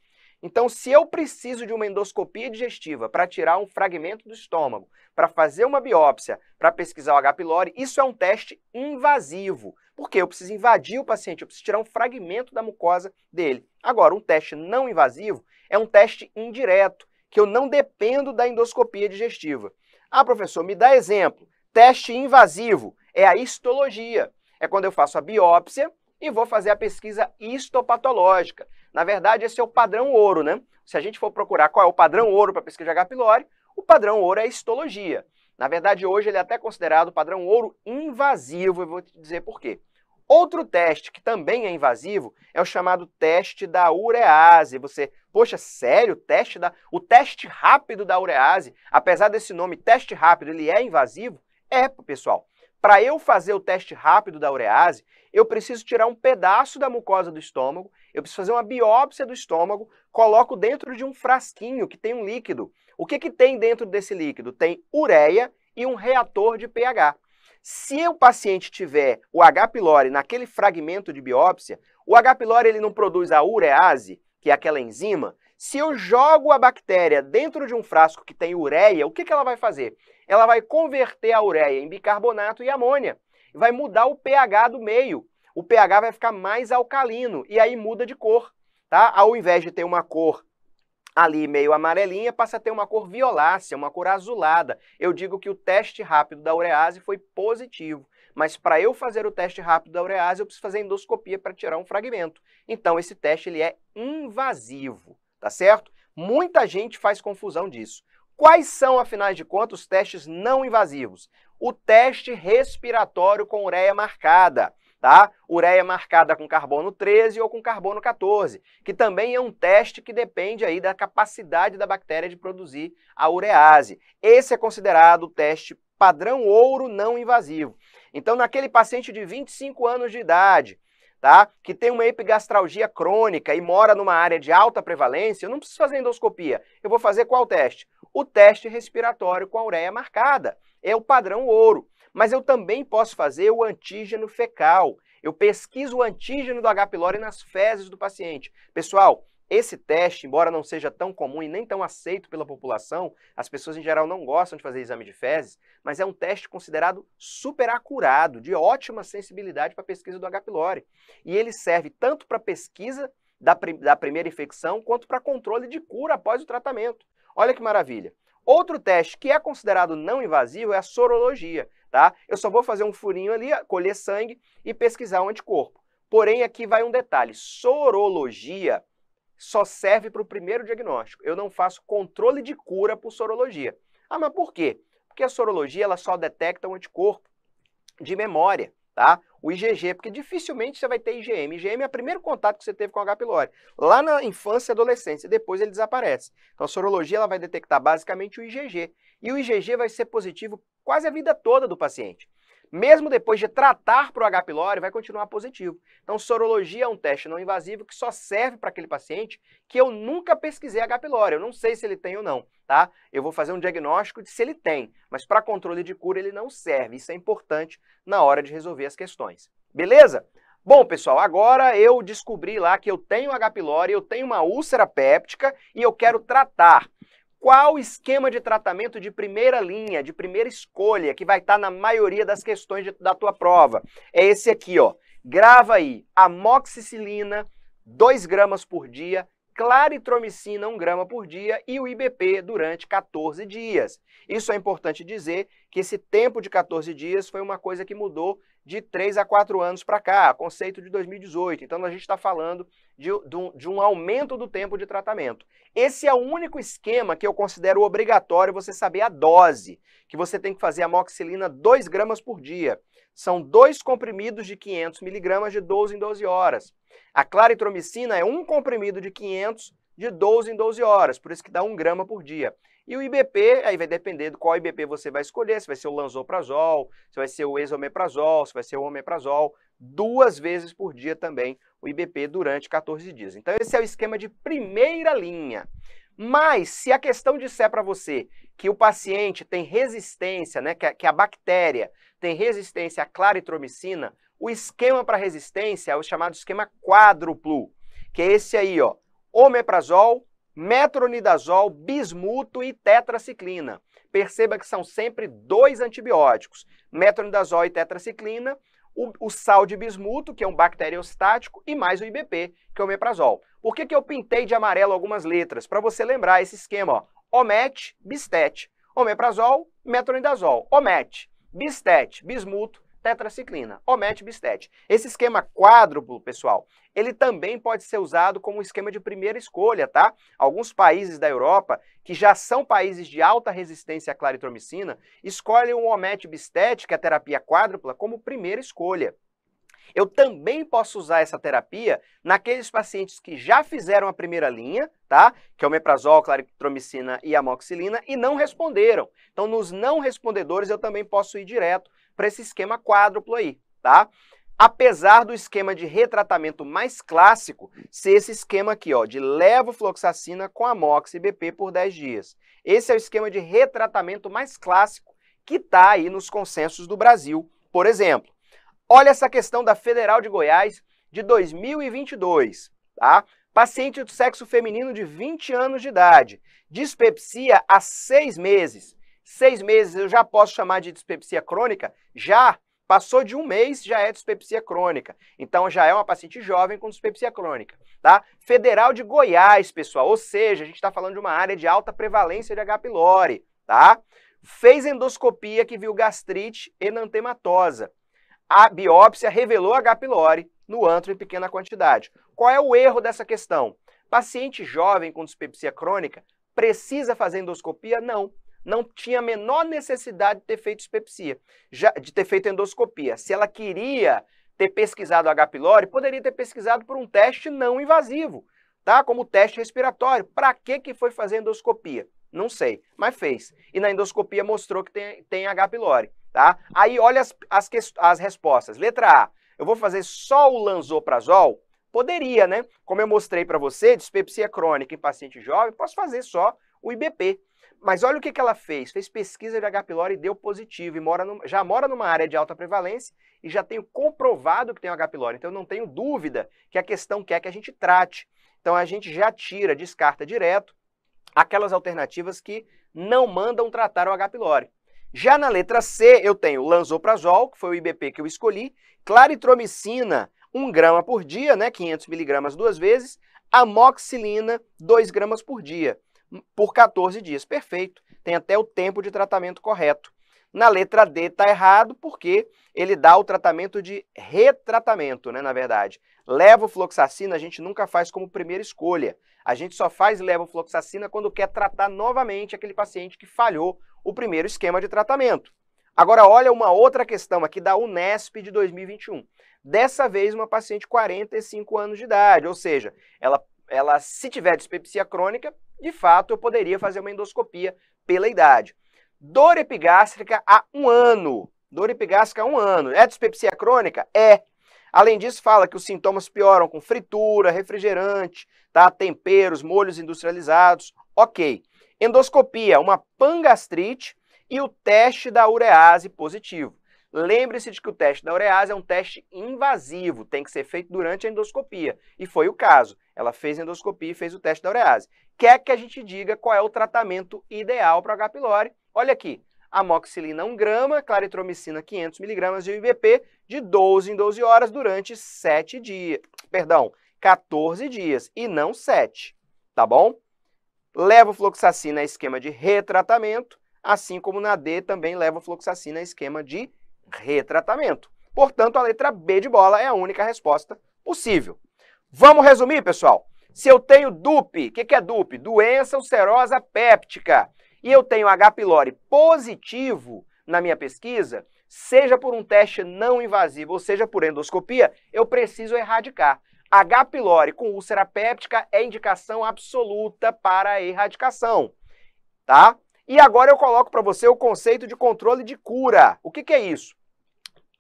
Então, se eu preciso de uma endoscopia digestiva para tirar um fragmento do estômago, para fazer uma biópsia, para pesquisar o H. pylori, isso é um teste invasivo. Porque eu preciso invadir o paciente, eu preciso tirar um fragmento da mucosa dele. Agora, um teste não invasivo é um teste indireto, que eu não dependo da endoscopia digestiva. Ah, professor, me dá exemplo. Teste invasivo é a histologia. É quando eu faço a biópsia e vou fazer a pesquisa histopatológica. Na verdade, esse é o padrão ouro, né? Se a gente for procurar qual é o padrão ouro para pesquisa de H. pylori, o padrão ouro é a histologia. Na verdade, hoje ele é até considerado padrão ouro invasivo, eu vou te dizer por quê. Outro teste que também é invasivo é o chamado teste da urease. Você, poxa, sério, teste da, o teste rápido da urease, apesar desse nome teste rápido, ele é invasivo? É, pessoal. Para eu fazer o teste rápido da urease, eu preciso tirar um pedaço da mucosa do estômago, eu preciso fazer uma biópsia do estômago, coloco dentro de um frasquinho que tem um líquido. O que, que tem dentro desse líquido? Tem ureia e um reator de pH. Se o paciente tiver o H. pylori naquele fragmento de biópsia, o H. pylori ele não produz a urease, que é aquela enzima, se eu jogo a bactéria dentro de um frasco que tem ureia, o que, que ela vai fazer? Ela vai converter a ureia em bicarbonato e amônia. Vai mudar o pH do meio. O pH vai ficar mais alcalino e aí muda de cor. Tá? Ao invés de ter uma cor ali meio amarelinha, passa a ter uma cor violácea, uma cor azulada. Eu digo que o teste rápido da urease foi positivo, mas para eu fazer o teste rápido da urease, eu preciso fazer endoscopia para tirar um fragmento. Então esse teste ele é invasivo tá certo? Muita gente faz confusão disso. Quais são, afinal de contas, os testes não invasivos? O teste respiratório com ureia marcada, tá? Ureia marcada com carbono 13 ou com carbono 14, que também é um teste que depende aí da capacidade da bactéria de produzir a urease. Esse é considerado o teste padrão ouro não invasivo. Então, naquele paciente de 25 anos de idade, tá? Que tem uma epigastralgia crônica e mora numa área de alta prevalência, eu não preciso fazer endoscopia. Eu vou fazer qual teste? O teste respiratório com a ureia marcada. É o padrão ouro. Mas eu também posso fazer o antígeno fecal. Eu pesquiso o antígeno do H. pylori nas fezes do paciente. Pessoal, esse teste, embora não seja tão comum e nem tão aceito pela população, as pessoas em geral não gostam de fazer exame de fezes, mas é um teste considerado super acurado, de ótima sensibilidade para a pesquisa do H. pylori. E ele serve tanto para pesquisa da, prim da primeira infecção, quanto para controle de cura após o tratamento. Olha que maravilha. Outro teste que é considerado não invasivo é a sorologia, tá? Eu só vou fazer um furinho ali, colher sangue e pesquisar o um anticorpo. Porém, aqui vai um detalhe: sorologia só serve para o primeiro diagnóstico. Eu não faço controle de cura por sorologia. Ah, mas por quê? Porque a sorologia ela só detecta um anticorpo de memória, tá? O IgG, porque dificilmente você vai ter IgM. IgM é o primeiro contato que você teve com H. pylori, lá na infância e adolescência, depois ele desaparece. Então a sorologia ela vai detectar basicamente o IgG. E o IgG vai ser positivo quase a vida toda do paciente mesmo depois de tratar para o H. pylori, vai continuar positivo. Então, sorologia é um teste não invasivo que só serve para aquele paciente que eu nunca pesquisei H. pylori, eu não sei se ele tem ou não, tá? Eu vou fazer um diagnóstico de se ele tem, mas para controle de cura ele não serve. Isso é importante na hora de resolver as questões. Beleza? Bom, pessoal, agora eu descobri lá que eu tenho H. pylori, eu tenho uma úlcera péptica e eu quero tratar qual esquema de tratamento de primeira linha, de primeira escolha, que vai estar tá na maioria das questões de, da tua prova. É esse aqui, ó. Grava aí, amoxicilina, 2 gramas por dia, claritromicina, 1 grama por dia e o IBP durante 14 dias. Isso é importante dizer que esse tempo de 14 dias foi uma coisa que mudou de 3 a 4 anos para cá, conceito de 2018. Então, a gente está falando de, de, um aumento do tempo de tratamento. Esse é o único esquema que eu considero obrigatório você saber a dose, que você tem que fazer amoxicilina 2 gramas por dia. São dois comprimidos de 500 miligramas de 12 em 12 horas. A claritromicina é um comprimido de 500 de 12 em 12 horas, por isso que dá 1 grama por dia. E o IBP, aí vai depender de qual IBP você vai escolher, se vai ser o lanzoprazol, se vai ser o exomeprazol, se vai ser o omeprazol, duas vezes por dia também o IBP durante 14 dias. Então esse é o esquema de primeira linha. Mas se a questão disser para você que o paciente tem resistência, né, que a, que a bactéria tem resistência à claritromicina, o esquema para resistência é o chamado esquema quádruplo, que é esse aí, ó, omeprazol, metronidazol, bismuto e tetraciclina. Perceba que são sempre dois antibióticos, metronidazol e tetraciclina, o, o, sal de bismuto, que é um bacteriostático, e mais o IBP, que é o meprazol. Por que, que eu pintei de amarelo algumas letras? Para você lembrar esse esquema, ó. Omet, bistete. Omeprazol, metronidazol. Omet, bistete, bismuto, tetraciclina, ometibistet. Esse esquema quádruplo, pessoal, ele também pode ser usado como esquema de primeira escolha, tá? Alguns países da Europa, que já são países de alta resistência à claritromicina, escolhem o ometibistet, que é a terapia quádrupla, como primeira escolha. Eu também posso usar essa terapia naqueles pacientes que já fizeram a primeira linha, tá? Que é o meprazol, claritromicina e amoxilina e não responderam. Então, nos não respondedores eu também posso ir direto para esse esquema quádruplo aí, tá? Apesar do esquema de retratamento mais clássico ser esse esquema aqui, ó, de levofloxacina com amox e BP por 10 dias. Esse é o esquema de retratamento mais clássico que está aí nos consensos do Brasil, por exemplo. Olha essa questão da Federal de Goiás de 2022, tá? Paciente do sexo feminino de 20 anos de idade, dispepsia há seis meses, seis meses eu já posso chamar de dispepsia crônica? Já! Passou de um mês, já é dispepsia crônica. Então, já é uma paciente jovem com dispepsia crônica, tá? Federal de Goiás, pessoal, ou seja, a gente está falando de uma área de alta prevalência de H. pylori, tá? Fez endoscopia que viu gastrite enantematosa. A biópsia revelou H. pylori no antro em pequena quantidade. Qual é o erro dessa questão? Paciente jovem com dispepsia crônica precisa fazer endoscopia? Não não tinha a menor necessidade de ter feito dispepsia, já, de ter feito endoscopia. Se ela queria ter pesquisado H. pylori, poderia ter pesquisado por um teste não invasivo, tá? Como teste respiratório. Para que que foi fazer endoscopia? Não sei, mas fez. E na endoscopia mostrou que tem, tem H. pylori, tá? Aí olha as, as, as respostas. Letra A, eu vou fazer só o lanzoprazol? Poderia, né? Como eu mostrei para você, dispepsia crônica em paciente jovem, posso fazer só o IBP. Mas olha o que, que ela fez. Fez pesquisa de H. pylori e deu positivo. E mora no, já mora numa área de alta prevalência e já tenho comprovado que tem H. pylori. Então, não tenho dúvida que a questão quer que a gente trate. Então, a gente já tira, descarta direto aquelas alternativas que não mandam tratar o H. pylori. Já na letra C, eu tenho lanzoprazol, que foi o IBP que eu escolhi, claritromicina, 1 grama por dia, né, 500 miligramas duas vezes, amoxilina, 2 gramas por dia por 14 dias. Perfeito. Tem até o tempo de tratamento correto. Na letra D está errado porque ele dá o tratamento de retratamento, né, na verdade. fluoxacina a gente nunca faz como primeira escolha. A gente só faz leva fluoxacina quando quer tratar novamente aquele paciente que falhou o primeiro esquema de tratamento. Agora olha uma outra questão aqui da Unesp de 2021. Dessa vez uma paciente 45 anos de idade, ou seja, ela ela, se tiver dispepsia crônica, de fato eu poderia fazer uma endoscopia pela idade. Dor epigástrica há um ano. Dor epigástrica há um ano. É dispepsia crônica? É. Além disso, fala que os sintomas pioram com fritura, refrigerante, tá? temperos, molhos industrializados. Ok. Endoscopia, uma pangastrite e o teste da urease positivo. Lembre-se de que o teste da urease é um teste invasivo, tem que ser feito durante a endoscopia, e foi o caso. Ela fez endoscopia e fez o teste da urease. Quer que a gente diga qual é o tratamento ideal para H. pylori? Olha aqui, amoxilina 1 grama, claritromicina 500 mg de IVP de 12 em 12 horas durante 7 dias. Perdão, 14 dias e não 7, tá bom? Leva fluoxacina a esquema de retratamento, assim como na D também leva fluoxacina a esquema de retratamento. Portanto, a letra B de bola é a única resposta possível. Vamos resumir, pessoal? Se eu tenho DUP, o que, que é DUP? Doença ulcerosa péptica, e eu tenho H. pylori positivo na minha pesquisa, seja por um teste não invasivo ou seja por endoscopia, eu preciso erradicar. H. pylori com úlcera péptica é indicação absoluta para a erradicação, tá? E agora eu coloco para você o conceito de controle de cura. O que, que é isso?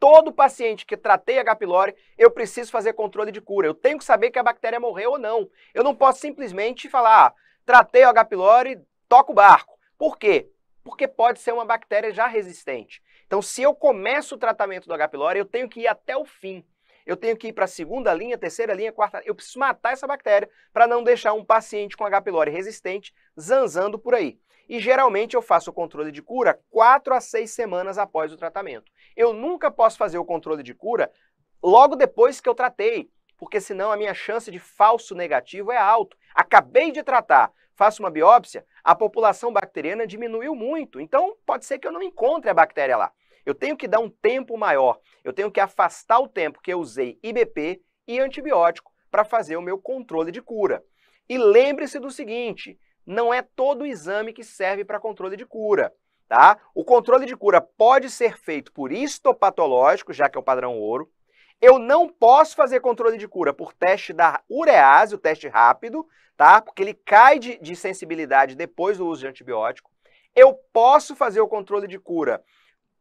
todo paciente que tratei H. pylori, eu preciso fazer controle de cura. Eu tenho que saber que a bactéria morreu ou não. Eu não posso simplesmente falar, ah, tratei o H. pylori, toca o barco. Por quê? Porque pode ser uma bactéria já resistente. Então, se eu começo o tratamento do H. pylori, eu tenho que ir até o fim eu tenho que ir para a segunda linha, terceira linha, quarta Eu preciso matar essa bactéria para não deixar um paciente com H. pylori resistente zanzando por aí. E geralmente eu faço o controle de cura 4 a 6 semanas após o tratamento. Eu nunca posso fazer o controle de cura logo depois que eu tratei, porque senão a minha chance de falso negativo é alto. Acabei de tratar, faço uma biópsia, a população bacteriana diminuiu muito, então pode ser que eu não encontre a bactéria lá. Eu tenho que dar um tempo maior, eu tenho que afastar o tempo que eu usei IBP e antibiótico para fazer o meu controle de cura. E lembre-se do seguinte, não é todo exame que serve para controle de cura. Tá? O controle de cura pode ser feito por histopatológico, já que é o padrão ouro. Eu não posso fazer controle de cura por teste da urease, o teste rápido, tá? Porque ele cai de, de sensibilidade depois do uso de antibiótico. Eu posso fazer o controle de cura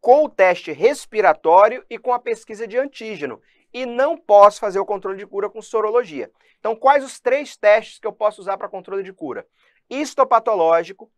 com o teste respiratório e com a pesquisa de antígeno. E não posso fazer o controle de cura com sorologia. Então, quais os três testes que eu posso usar para controle de cura? Histopatológico,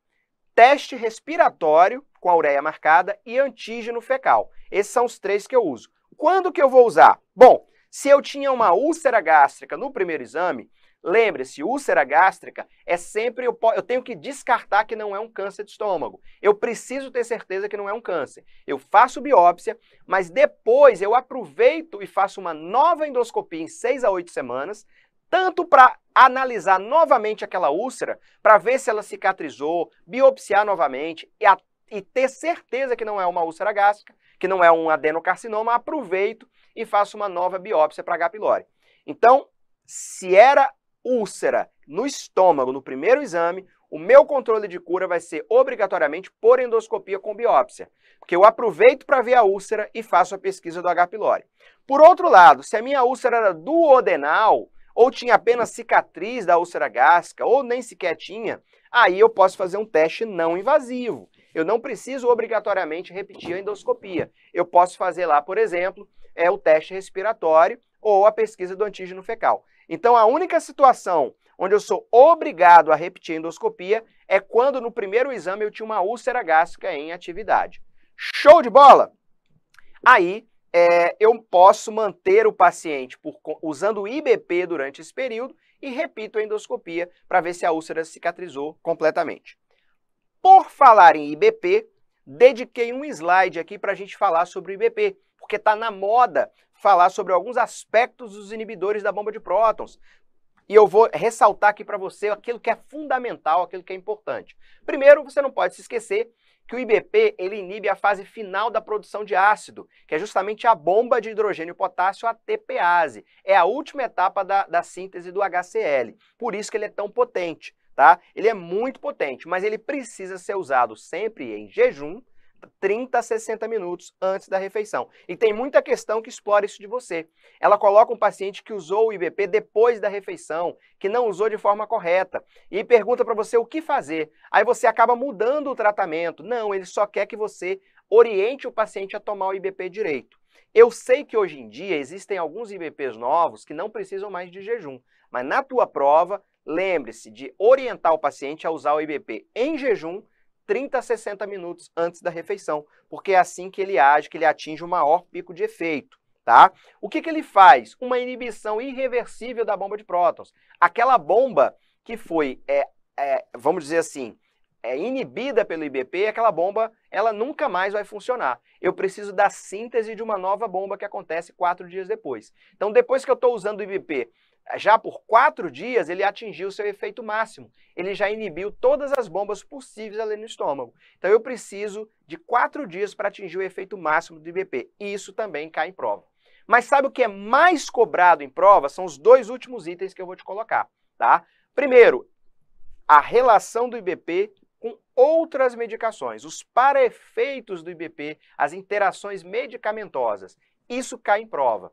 teste respiratório com a ureia marcada e antígeno fecal. Esses são os três que eu uso. Quando que eu vou usar? Bom, se eu tinha uma úlcera gástrica no primeiro exame, Lembre-se, úlcera gástrica é sempre eu, tenho que descartar que não é um câncer de estômago. Eu preciso ter certeza que não é um câncer. Eu faço biópsia, mas depois eu aproveito e faço uma nova endoscopia em seis a oito semanas, tanto para analisar novamente aquela úlcera, para ver se ela cicatrizou, biopsiar novamente e, a, e ter certeza que não é uma úlcera gástrica, que não é um adenocarcinoma, aproveito e faço uma nova biópsia para H. pylori. Então, se era úlcera no estômago no primeiro exame, o meu controle de cura vai ser obrigatoriamente por endoscopia com biópsia, porque eu aproveito para ver a úlcera e faço a pesquisa do H. pylori. Por outro lado, se a minha úlcera era duodenal, ou tinha apenas cicatriz da úlcera gástrica, ou nem sequer tinha, aí eu posso fazer um teste não invasivo. Eu não preciso obrigatoriamente repetir a endoscopia. Eu posso fazer lá, por exemplo, é o teste respiratório ou a pesquisa do antígeno fecal. Então, a única situação onde eu sou obrigado a repetir a endoscopia é quando no primeiro exame eu tinha uma úlcera gástrica em atividade. Show de bola! Aí é, eu posso manter o paciente por, usando o IBP durante esse período e repito a endoscopia para ver se a úlcera cicatrizou completamente. Por falar em IBP, dediquei um slide aqui para a gente falar sobre o IBP, porque está na moda falar sobre alguns aspectos dos inibidores da bomba de prótons. E eu vou ressaltar aqui para você aquilo que é fundamental, aquilo que é importante. Primeiro, você não pode se esquecer que o IBP ele inibe a fase final da produção de ácido, que é justamente a bomba de hidrogênio e potássio, a TPase. É a última etapa da, da síntese do HCl. Por isso que ele é tão potente. Tá? Ele é muito potente, mas ele precisa ser usado sempre em jejum 30 a 60 minutos antes da refeição. E tem muita questão que explora isso de você. Ela coloca um paciente que usou o IBP depois da refeição, que não usou de forma correta, e pergunta para você o que fazer. Aí você acaba mudando o tratamento. Não, ele só quer que você oriente o paciente a tomar o IBP direito. Eu sei que hoje em dia existem alguns IBPs novos que não precisam mais de jejum, mas na tua prova, lembre-se de orientar o paciente a usar o IBP em jejum 30 a 60 minutos antes da refeição, porque é assim que ele age, que ele atinge o maior pico de efeito. Tá? O que, que ele faz? Uma inibição irreversível da bomba de prótons. Aquela bomba que foi, é, é, vamos dizer assim, é inibida pelo IBP, aquela bomba ela nunca mais vai funcionar. Eu preciso da síntese de uma nova bomba que acontece quatro dias depois. Então, depois que eu estou usando o IBP já por quatro dias, ele atingiu seu efeito máximo. Ele já inibiu todas as bombas possíveis ali no estômago. Então, eu preciso de quatro dias para atingir o efeito máximo do IBP. Isso também cai em prova. Mas sabe o que é mais cobrado em prova? São os dois últimos itens que eu vou te colocar, tá? Primeiro, a relação do IBP com outras medicações, os para efeitos do IBP, as interações medicamentosas. Isso cai em prova.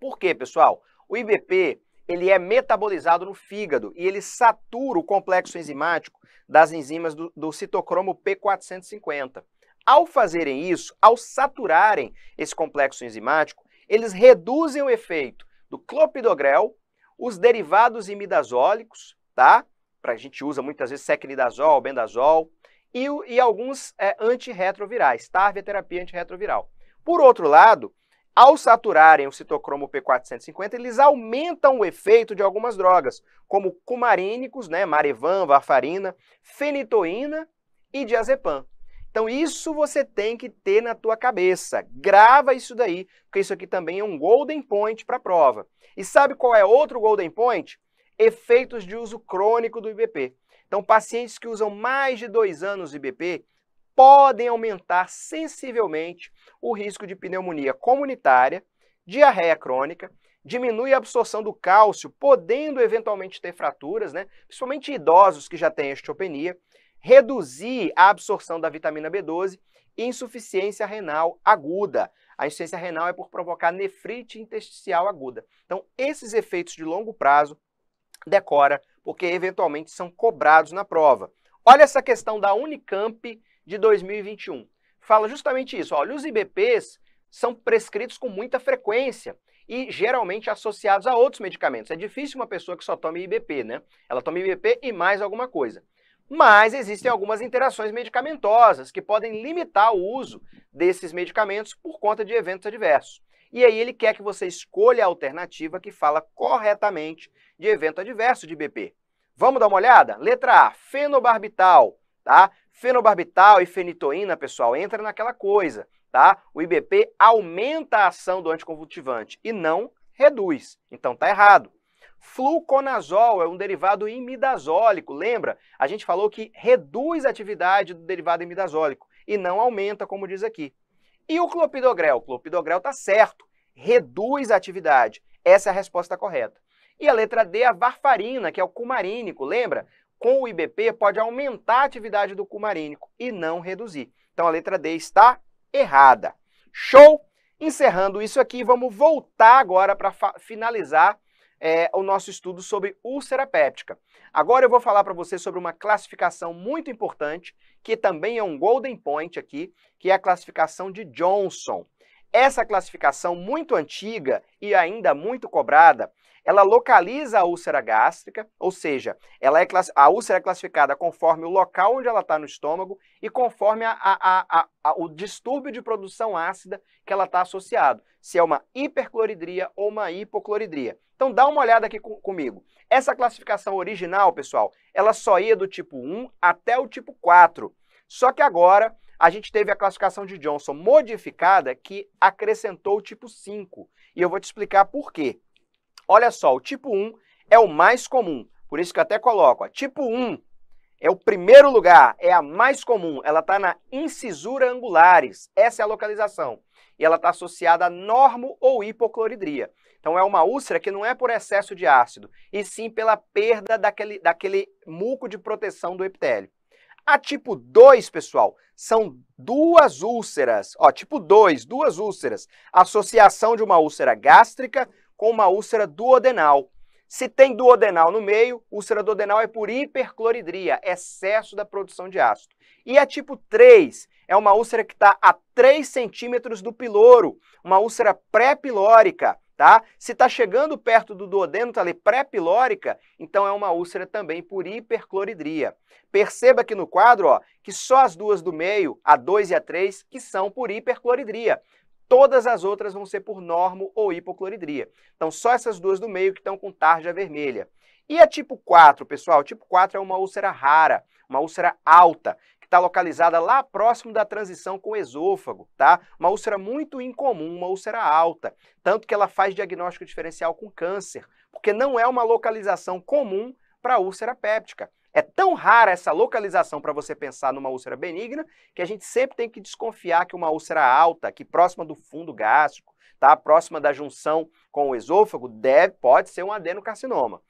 Por quê, pessoal? O IBP, ele é metabolizado no fígado e ele satura o complexo enzimático das enzimas do, do citocromo P450. Ao fazerem isso, ao saturarem esse complexo enzimático, eles reduzem o efeito do clopidogrel, os derivados imidazólicos, tá? Pra, a gente usa muitas vezes secnidazol, bendazol, e, e alguns é, antirretrovirais, tá? a terapia antirretroviral. Por outro lado, ao saturarem o citocromo P450, eles aumentam o efeito de algumas drogas, como cumarínicos, né, marevan, varfarina, fenitoína e diazepam. Então isso você tem que ter na tua cabeça. Grava isso daí, porque isso aqui também é um golden point para a prova. E sabe qual é outro golden point? Efeitos de uso crônico do IBP. Então pacientes que usam mais de dois anos IBP, podem aumentar sensivelmente o risco de pneumonia comunitária, diarreia crônica, diminui a absorção do cálcio, podendo eventualmente ter fraturas, né? principalmente idosos que já têm osteopenia, reduzir a absorção da vitamina B12 e insuficiência renal aguda. A insuficiência renal é por provocar nefrite intersticial aguda. Então, esses efeitos de longo prazo decora, porque eventualmente são cobrados na prova. Olha essa questão da Unicamp de 2021. Fala justamente isso. Olha, os IBPs são prescritos com muita frequência e geralmente associados a outros medicamentos. É difícil uma pessoa que só tome IBP, né? Ela toma IBP e mais alguma coisa. Mas existem algumas interações medicamentosas que podem limitar o uso desses medicamentos por conta de eventos adversos. E aí ele quer que você escolha a alternativa que fala corretamente de evento adverso de BP. Vamos dar uma olhada? Letra A, fenobarbital tá? Fenobarbital e fenitoína, pessoal, entra naquela coisa, tá? O IBP aumenta a ação do anticonvulsivante e não reduz. Então tá errado. Fluconazol é um derivado imidazólico, lembra? A gente falou que reduz a atividade do derivado imidazólico e não aumenta, como diz aqui. E o clopidogrel? O clopidogrel tá certo, reduz a atividade. Essa é a resposta correta. E a letra D, é a varfarina, que é o cumarínico, lembra? com o IBP pode aumentar a atividade do cumarínico e não reduzir. Então a letra D está errada. Show? Encerrando isso aqui, vamos voltar agora para finalizar é, o nosso estudo sobre úlcera péptica. Agora eu vou falar para você sobre uma classificação muito importante, que também é um golden point aqui, que é a classificação de Johnson. Essa classificação muito antiga e ainda muito cobrada ela localiza a úlcera gástrica, ou seja, ela é a úlcera é classificada conforme o local onde ela está no estômago e conforme a, a, a, o distúrbio de produção ácida que ela está associado, se é uma hipercloridria ou uma hipocloridria. Então dá uma olhada aqui com, comigo. Essa classificação original, pessoal, ela só ia do tipo 1 até o tipo 4. Só que agora a gente teve a classificação de Johnson modificada que acrescentou o tipo 5. E eu vou te explicar por quê. Olha só, o tipo 1 é o mais comum, por isso que eu até coloco, ó, tipo 1 é o primeiro lugar, é a mais comum, ela está na incisura angulares, essa é a localização, e ela está associada a normo ou hipocloridria. Então é uma úlcera que não é por excesso de ácido, e sim pela perda daquele, daquele muco de proteção do epitélio. A tipo 2, pessoal, são duas úlceras, ó, tipo 2, duas úlceras, associação de uma úlcera gástrica com uma úlcera duodenal. Se tem duodenal no meio, úlcera duodenal é por hipercloridria, excesso da produção de ácido. E a é tipo 3 é uma úlcera que está a 3 centímetros do piloro, uma úlcera pré-pilórica, tá? Se está chegando perto do duodeno, está ali pré-pilórica, então é uma úlcera também por hipercloridria. Perceba aqui no quadro ó, que só as duas do meio, a 2 e a 3, que são por hipercloridria. Todas as outras vão ser por normo ou hipocloridria. Então, só essas duas do meio que estão com tarja vermelha. E a tipo 4, pessoal? Tipo 4 é uma úlcera rara, uma úlcera alta, que está localizada lá próximo da transição com o esôfago, tá? Uma úlcera muito incomum, uma úlcera alta. Tanto que ela faz diagnóstico diferencial com câncer, porque não é uma localização comum para úlcera péptica. É tão rara essa localização para você pensar numa úlcera benigna que a gente sempre tem que desconfiar que uma úlcera alta, que próxima do fundo gástrico, tá? próxima da junção com o esôfago, deve, pode ser um adenocarcinoma.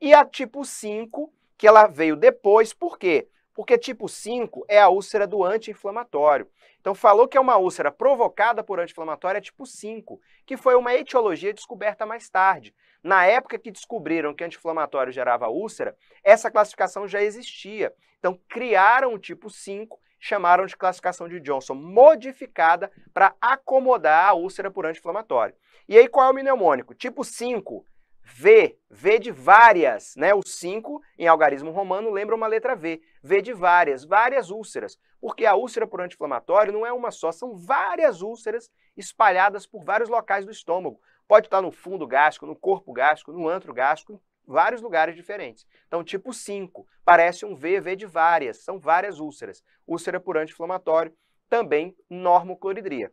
E a tipo 5, que ela veio depois, por quê? porque tipo 5 é a úlcera do anti-inflamatório. Então, falou que é uma úlcera provocada por anti-inflamatório é tipo 5, que foi uma etiologia descoberta mais tarde. Na época que descobriram que anti-inflamatório gerava úlcera, essa classificação já existia. Então, criaram o tipo 5 chamaram de classificação de Johnson modificada para acomodar a úlcera por anti-inflamatório. E aí qual é o mnemônico? Tipo 5 V, V de várias, né? O 5 em algarismo romano lembra uma letra V. V de várias, várias úlceras, porque a úlcera por anti-inflamatório não é uma só, são várias úlceras espalhadas por vários locais do estômago. Pode estar no fundo gástrico, no corpo gástrico, no antro gástrico, em vários lugares diferentes. Então, tipo 5, parece um V, V de várias, são várias úlceras. Úlcera por anti-inflamatório, também normocloridria.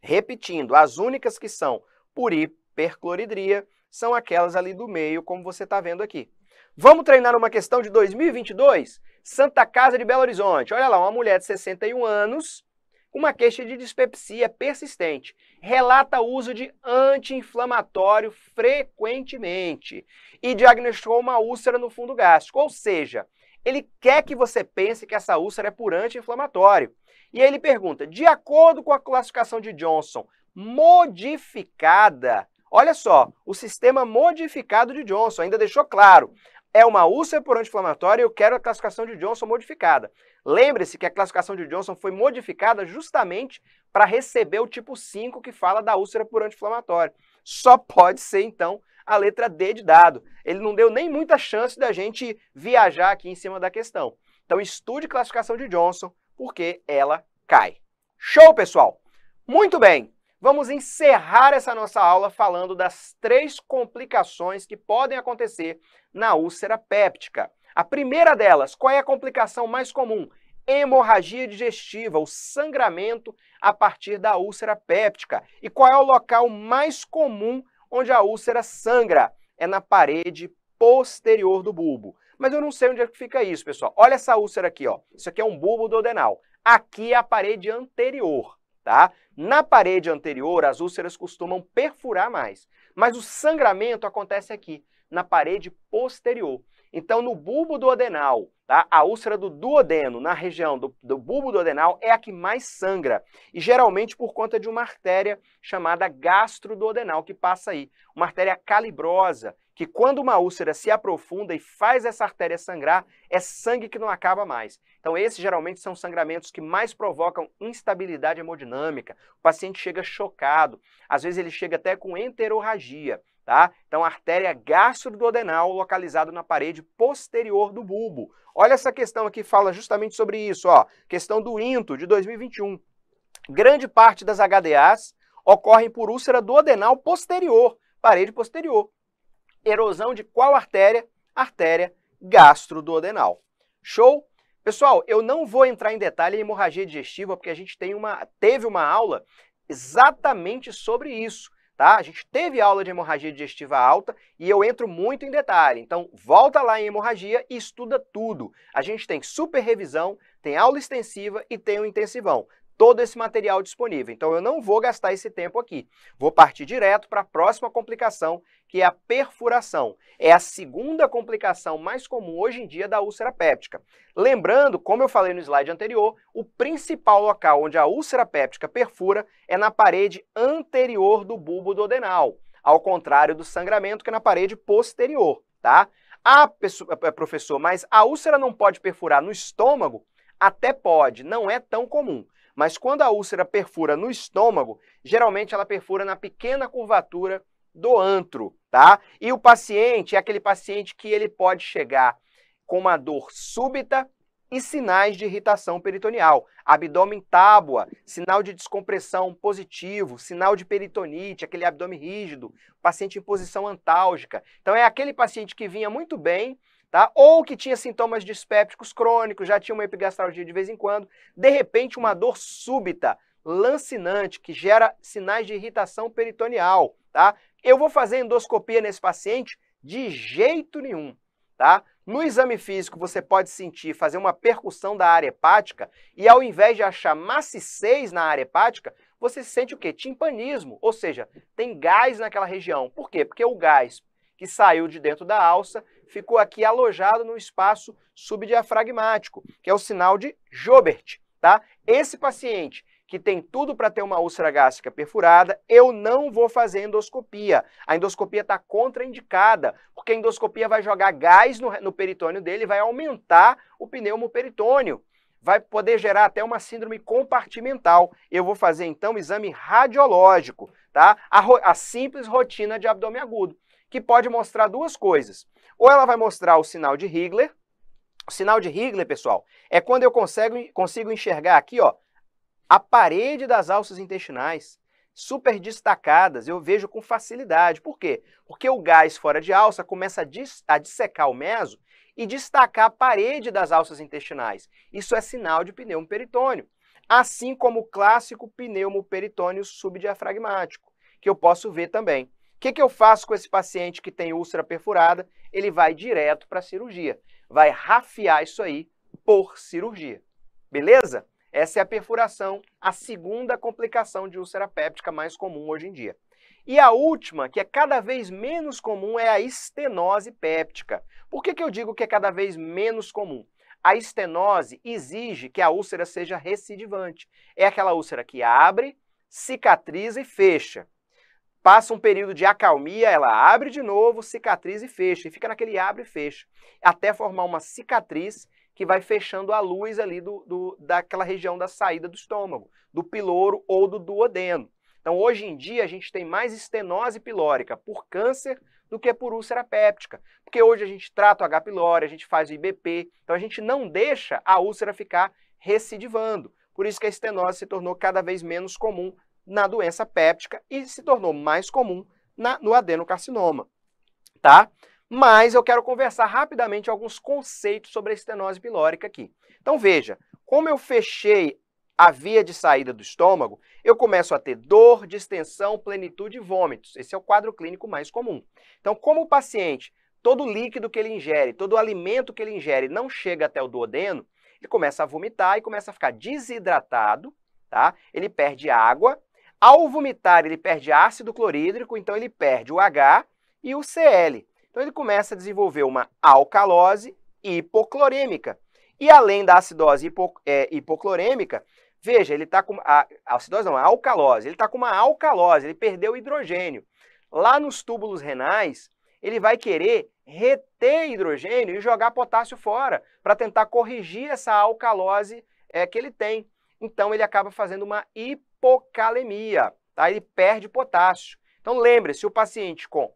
Repetindo, as únicas que são por hipercloridria, são aquelas ali do meio, como você está vendo aqui. Vamos treinar uma questão de 2022? Santa Casa de Belo Horizonte. Olha lá, uma mulher de 61 anos, uma queixa de dispepsia persistente. Relata uso de anti-inflamatório frequentemente e diagnosticou uma úlcera no fundo gástrico. Ou seja, ele quer que você pense que essa úlcera é por anti-inflamatório. E aí ele pergunta, de acordo com a classificação de Johnson, modificada, Olha só, o sistema modificado de Johnson ainda deixou claro. É uma úlcera por anti inflamatório e eu quero a classificação de Johnson modificada. Lembre-se que a classificação de Johnson foi modificada justamente para receber o tipo 5 que fala da úlcera por anti inflamatório Só pode ser, então, a letra D de dado. Ele não deu nem muita chance da gente viajar aqui em cima da questão. Então estude classificação de Johnson, porque ela cai. Show, pessoal! Muito bem! Vamos encerrar essa nossa aula falando das três complicações que podem acontecer na úlcera péptica. A primeira delas, qual é a complicação mais comum? Hemorragia digestiva, o sangramento a partir da úlcera péptica. E qual é o local mais comum onde a úlcera sangra? É na parede posterior do bulbo. Mas eu não sei onde é que fica isso, pessoal. Olha essa úlcera aqui, ó. Isso aqui é um bulbo duodenal. Aqui é a parede anterior, tá? Na parede anterior, as úlceras costumam perfurar mais, mas o sangramento acontece aqui, na parede posterior. Então, no bulbo duodenal, tá? a úlcera do duodeno, na região do, do bulbo duodenal, é a que mais sangra. E geralmente por conta de uma artéria chamada gastroduodenal, que passa aí. Uma artéria calibrosa, que quando uma úlcera se aprofunda e faz essa artéria sangrar, é sangue que não acaba mais. Então, esses geralmente são sangramentos que mais provocam instabilidade hemodinâmica. O paciente chega chocado, às vezes ele chega até com enterorragia. Tá? Então, artéria gastroduodenal localizada na parede posterior do bulbo. Olha essa questão aqui, fala justamente sobre isso. Ó. Questão do INTO de 2021. Grande parte das HDAs ocorrem por úlcera duodenal posterior, parede posterior. Erosão de qual artéria? Artéria gastroduodenal. Show? Pessoal, eu não vou entrar em detalhe em hemorragia digestiva, porque a gente tem uma, teve uma aula exatamente sobre isso. Tá? A gente teve aula de hemorragia digestiva alta e eu entro muito em detalhe. Então, volta lá em hemorragia e estuda tudo. A gente tem super revisão, tem aula extensiva e tem o um intensivão todo esse material disponível. Então eu não vou gastar esse tempo aqui. Vou partir direto para a próxima complicação, que é a perfuração. É a segunda complicação mais comum hoje em dia da úlcera péptica. Lembrando, como eu falei no slide anterior, o principal local onde a úlcera péptica perfura é na parede anterior do bulbo do adenal, ao contrário do sangramento que é na parede posterior, tá? Ah, professor, mas a úlcera não pode perfurar no estômago? Até pode, não é tão comum. Mas quando a úlcera perfura no estômago, geralmente ela perfura na pequena curvatura do antro, tá? E o paciente é aquele paciente que ele pode chegar com uma dor súbita e sinais de irritação peritoneal, abdômen tábua, sinal de descompressão positivo, sinal de peritonite, aquele abdômen rígido, paciente em posição antálgica. Então é aquele paciente que vinha muito bem, tá? Ou que tinha sintomas dispépticos crônicos, já tinha uma epigastralgia de vez em quando, de repente uma dor súbita, lancinante, que gera sinais de irritação peritoneal, tá? Eu vou fazer endoscopia nesse paciente de jeito nenhum, tá? No exame físico você pode sentir, fazer uma percussão da área hepática e ao invés de achar maciçez na área hepática, você sente o quê? Timpanismo, ou seja, tem gás naquela região. Por quê? Porque o gás que saiu de dentro da alça, ficou aqui alojado no espaço subdiafragmático, que é o sinal de Jobert. Tá? Esse paciente que tem tudo para ter uma úlcera gástrica perfurada, eu não vou fazer endoscopia. A endoscopia está contraindicada, porque a endoscopia vai jogar gás no, no peritônio dele, vai aumentar o pneumo peritônio vai poder gerar até uma síndrome compartimental. Eu vou fazer então um exame radiológico, tá? A, a, simples rotina de abdômen agudo que pode mostrar duas coisas. Ou ela vai mostrar o sinal de Higgler. O sinal de Higgler, pessoal, é quando eu consigo, consigo enxergar aqui, ó, a parede das alças intestinais super destacadas, eu vejo com facilidade. Por quê? Porque o gás fora de alça começa a, dis a dissecar o meso e destacar a parede das alças intestinais. Isso é sinal de pneumo peritônio. Assim como o clássico pneumo peritônio subdiafragmático, que eu posso ver também que, que eu faço com esse paciente que tem úlcera perfurada? Ele vai direto para a cirurgia, vai rafiar isso aí por cirurgia. Beleza? Essa é a perfuração, a segunda complicação de úlcera péptica mais comum hoje em dia. E a última, que é cada vez menos comum, é a estenose péptica. Por que, que eu digo que é cada vez menos comum? A estenose exige que a úlcera seja recidivante. É aquela úlcera que abre, cicatriza e fecha. Passa um período de acalmia, ela abre de novo, cicatriz e fecha. E fica naquele abre e fecha. Até formar uma cicatriz que vai fechando a luz ali do, do, daquela região da saída do estômago, do piloro ou do duodeno. Então, hoje em dia, a gente tem mais estenose pilórica por câncer do que por úlcera péptica, porque hoje a gente trata o H. pylori, a gente faz o IBP, então a gente não deixa a úlcera ficar recidivando. Por isso que a estenose se tornou cada vez menos comum na doença péptica e se tornou mais comum na, no adenocarcinoma, tá? Mas eu quero conversar rapidamente alguns conceitos sobre a estenose pilórica aqui. Então veja, como eu fechei a via de saída do estômago, eu começo a ter dor, distensão, plenitude e vômitos. Esse é o quadro clínico mais comum. Então, como o paciente, todo líquido que ele ingere, todo alimento que ele ingere não chega até o duodeno, ele começa a vomitar e começa a ficar desidratado, tá? Ele perde água ao vomitar, ele perde ácido clorídrico, então ele perde o H e o Cl. Então ele começa a desenvolver uma alcalose hipoclorêmica. E além da acidose hipo, é, hipoclorêmica, veja, ele está com. A, a, acidose não, a alcalose. Ele está com uma alcalose, ele perdeu hidrogênio. Lá nos túbulos renais, ele vai querer reter hidrogênio e jogar potássio fora, para tentar corrigir essa alcalose é, que ele tem. Então ele acaba fazendo uma hipoclorêmica hipocalemia, tá? Ele perde potássio. Então lembre-se, o paciente com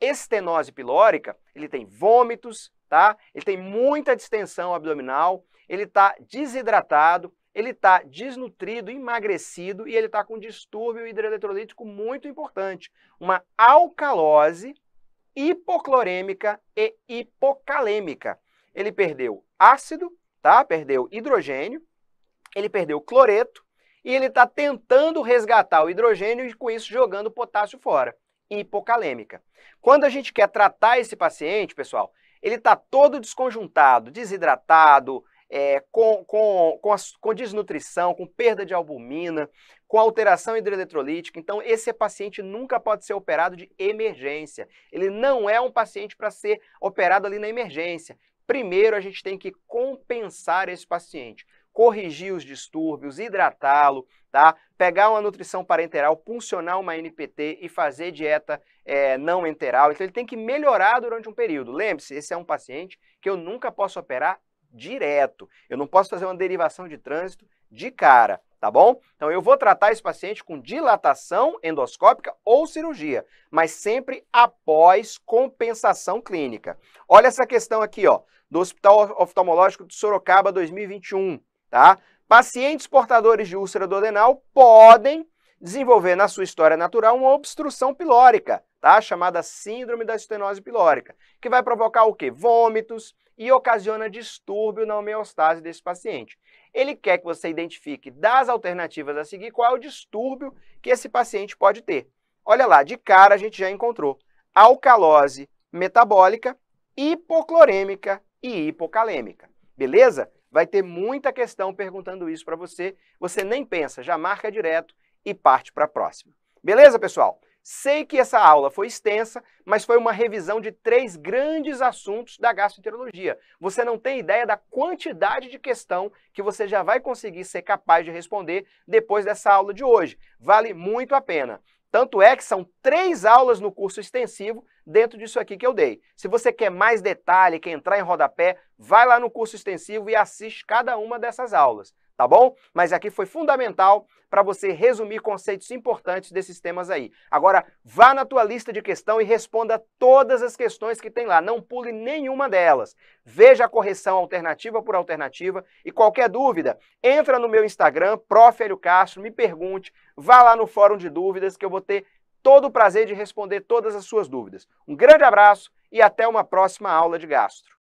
estenose pilórica, ele tem vômitos, tá? Ele tem muita distensão abdominal, ele está desidratado, ele está desnutrido, emagrecido e ele está com distúrbio hidroeletrolítico muito importante, uma alcalose hipoclorêmica e hipocalêmica. Ele perdeu ácido, tá? Perdeu hidrogênio, ele perdeu cloreto e ele está tentando resgatar o hidrogênio e com isso jogando o potássio fora, hipocalêmica. Quando a gente quer tratar esse paciente, pessoal, ele está todo desconjuntado, desidratado, é, com, com, com, com, desnutrição, com perda de albumina, com alteração hidroeletrolítica. Então, esse paciente nunca pode ser operado de emergência. Ele não é um paciente para ser operado ali na emergência. Primeiro, a gente tem que compensar esse paciente corrigir os distúrbios, hidratá-lo, tá? pegar uma nutrição parenteral, funcionar uma NPT e fazer dieta é, não enteral. Então ele tem que melhorar durante um período. Lembre-se, esse é um paciente que eu nunca posso operar direto. Eu não posso fazer uma derivação de trânsito de cara, tá bom? Então eu vou tratar esse paciente com dilatação endoscópica ou cirurgia, mas sempre após compensação clínica. Olha essa questão aqui, ó, do Hospital Oftalmológico de Sorocaba 2021. Tá? Pacientes portadores de úlcera duodenal podem desenvolver na sua história natural uma obstrução pilórica, tá? chamada síndrome da estenose pilórica, que vai provocar o quê? Vômitos e ocasiona distúrbio na homeostase desse paciente. Ele quer que você identifique das alternativas a seguir qual é o distúrbio que esse paciente pode ter. Olha lá, de cara a gente já encontrou alcalose metabólica, hipoclorêmica e hipocalêmica. Beleza? Vai ter muita questão perguntando isso para você. Você nem pensa, já marca direto e parte para a próxima. Beleza, pessoal? Sei que essa aula foi extensa, mas foi uma revisão de três grandes assuntos da gastroenterologia. Você não tem ideia da quantidade de questão que você já vai conseguir ser capaz de responder depois dessa aula de hoje. Vale muito a pena. Tanto é que são três aulas no curso extensivo dentro disso aqui que eu dei. Se você quer mais detalhe, quer entrar em rodapé, vai lá no curso extensivo e assiste cada uma dessas aulas tá bom? Mas aqui foi fundamental para você resumir conceitos importantes desses temas aí. Agora, vá na tua lista de questão e responda todas as questões que tem lá, não pule nenhuma delas. Veja a correção alternativa por alternativa e qualquer dúvida, entra no meu Instagram, Prof. Hélio Castro, me pergunte, vá lá no fórum de dúvidas que eu vou ter todo o prazer de responder todas as suas dúvidas. Um grande abraço e até uma próxima aula de gastro.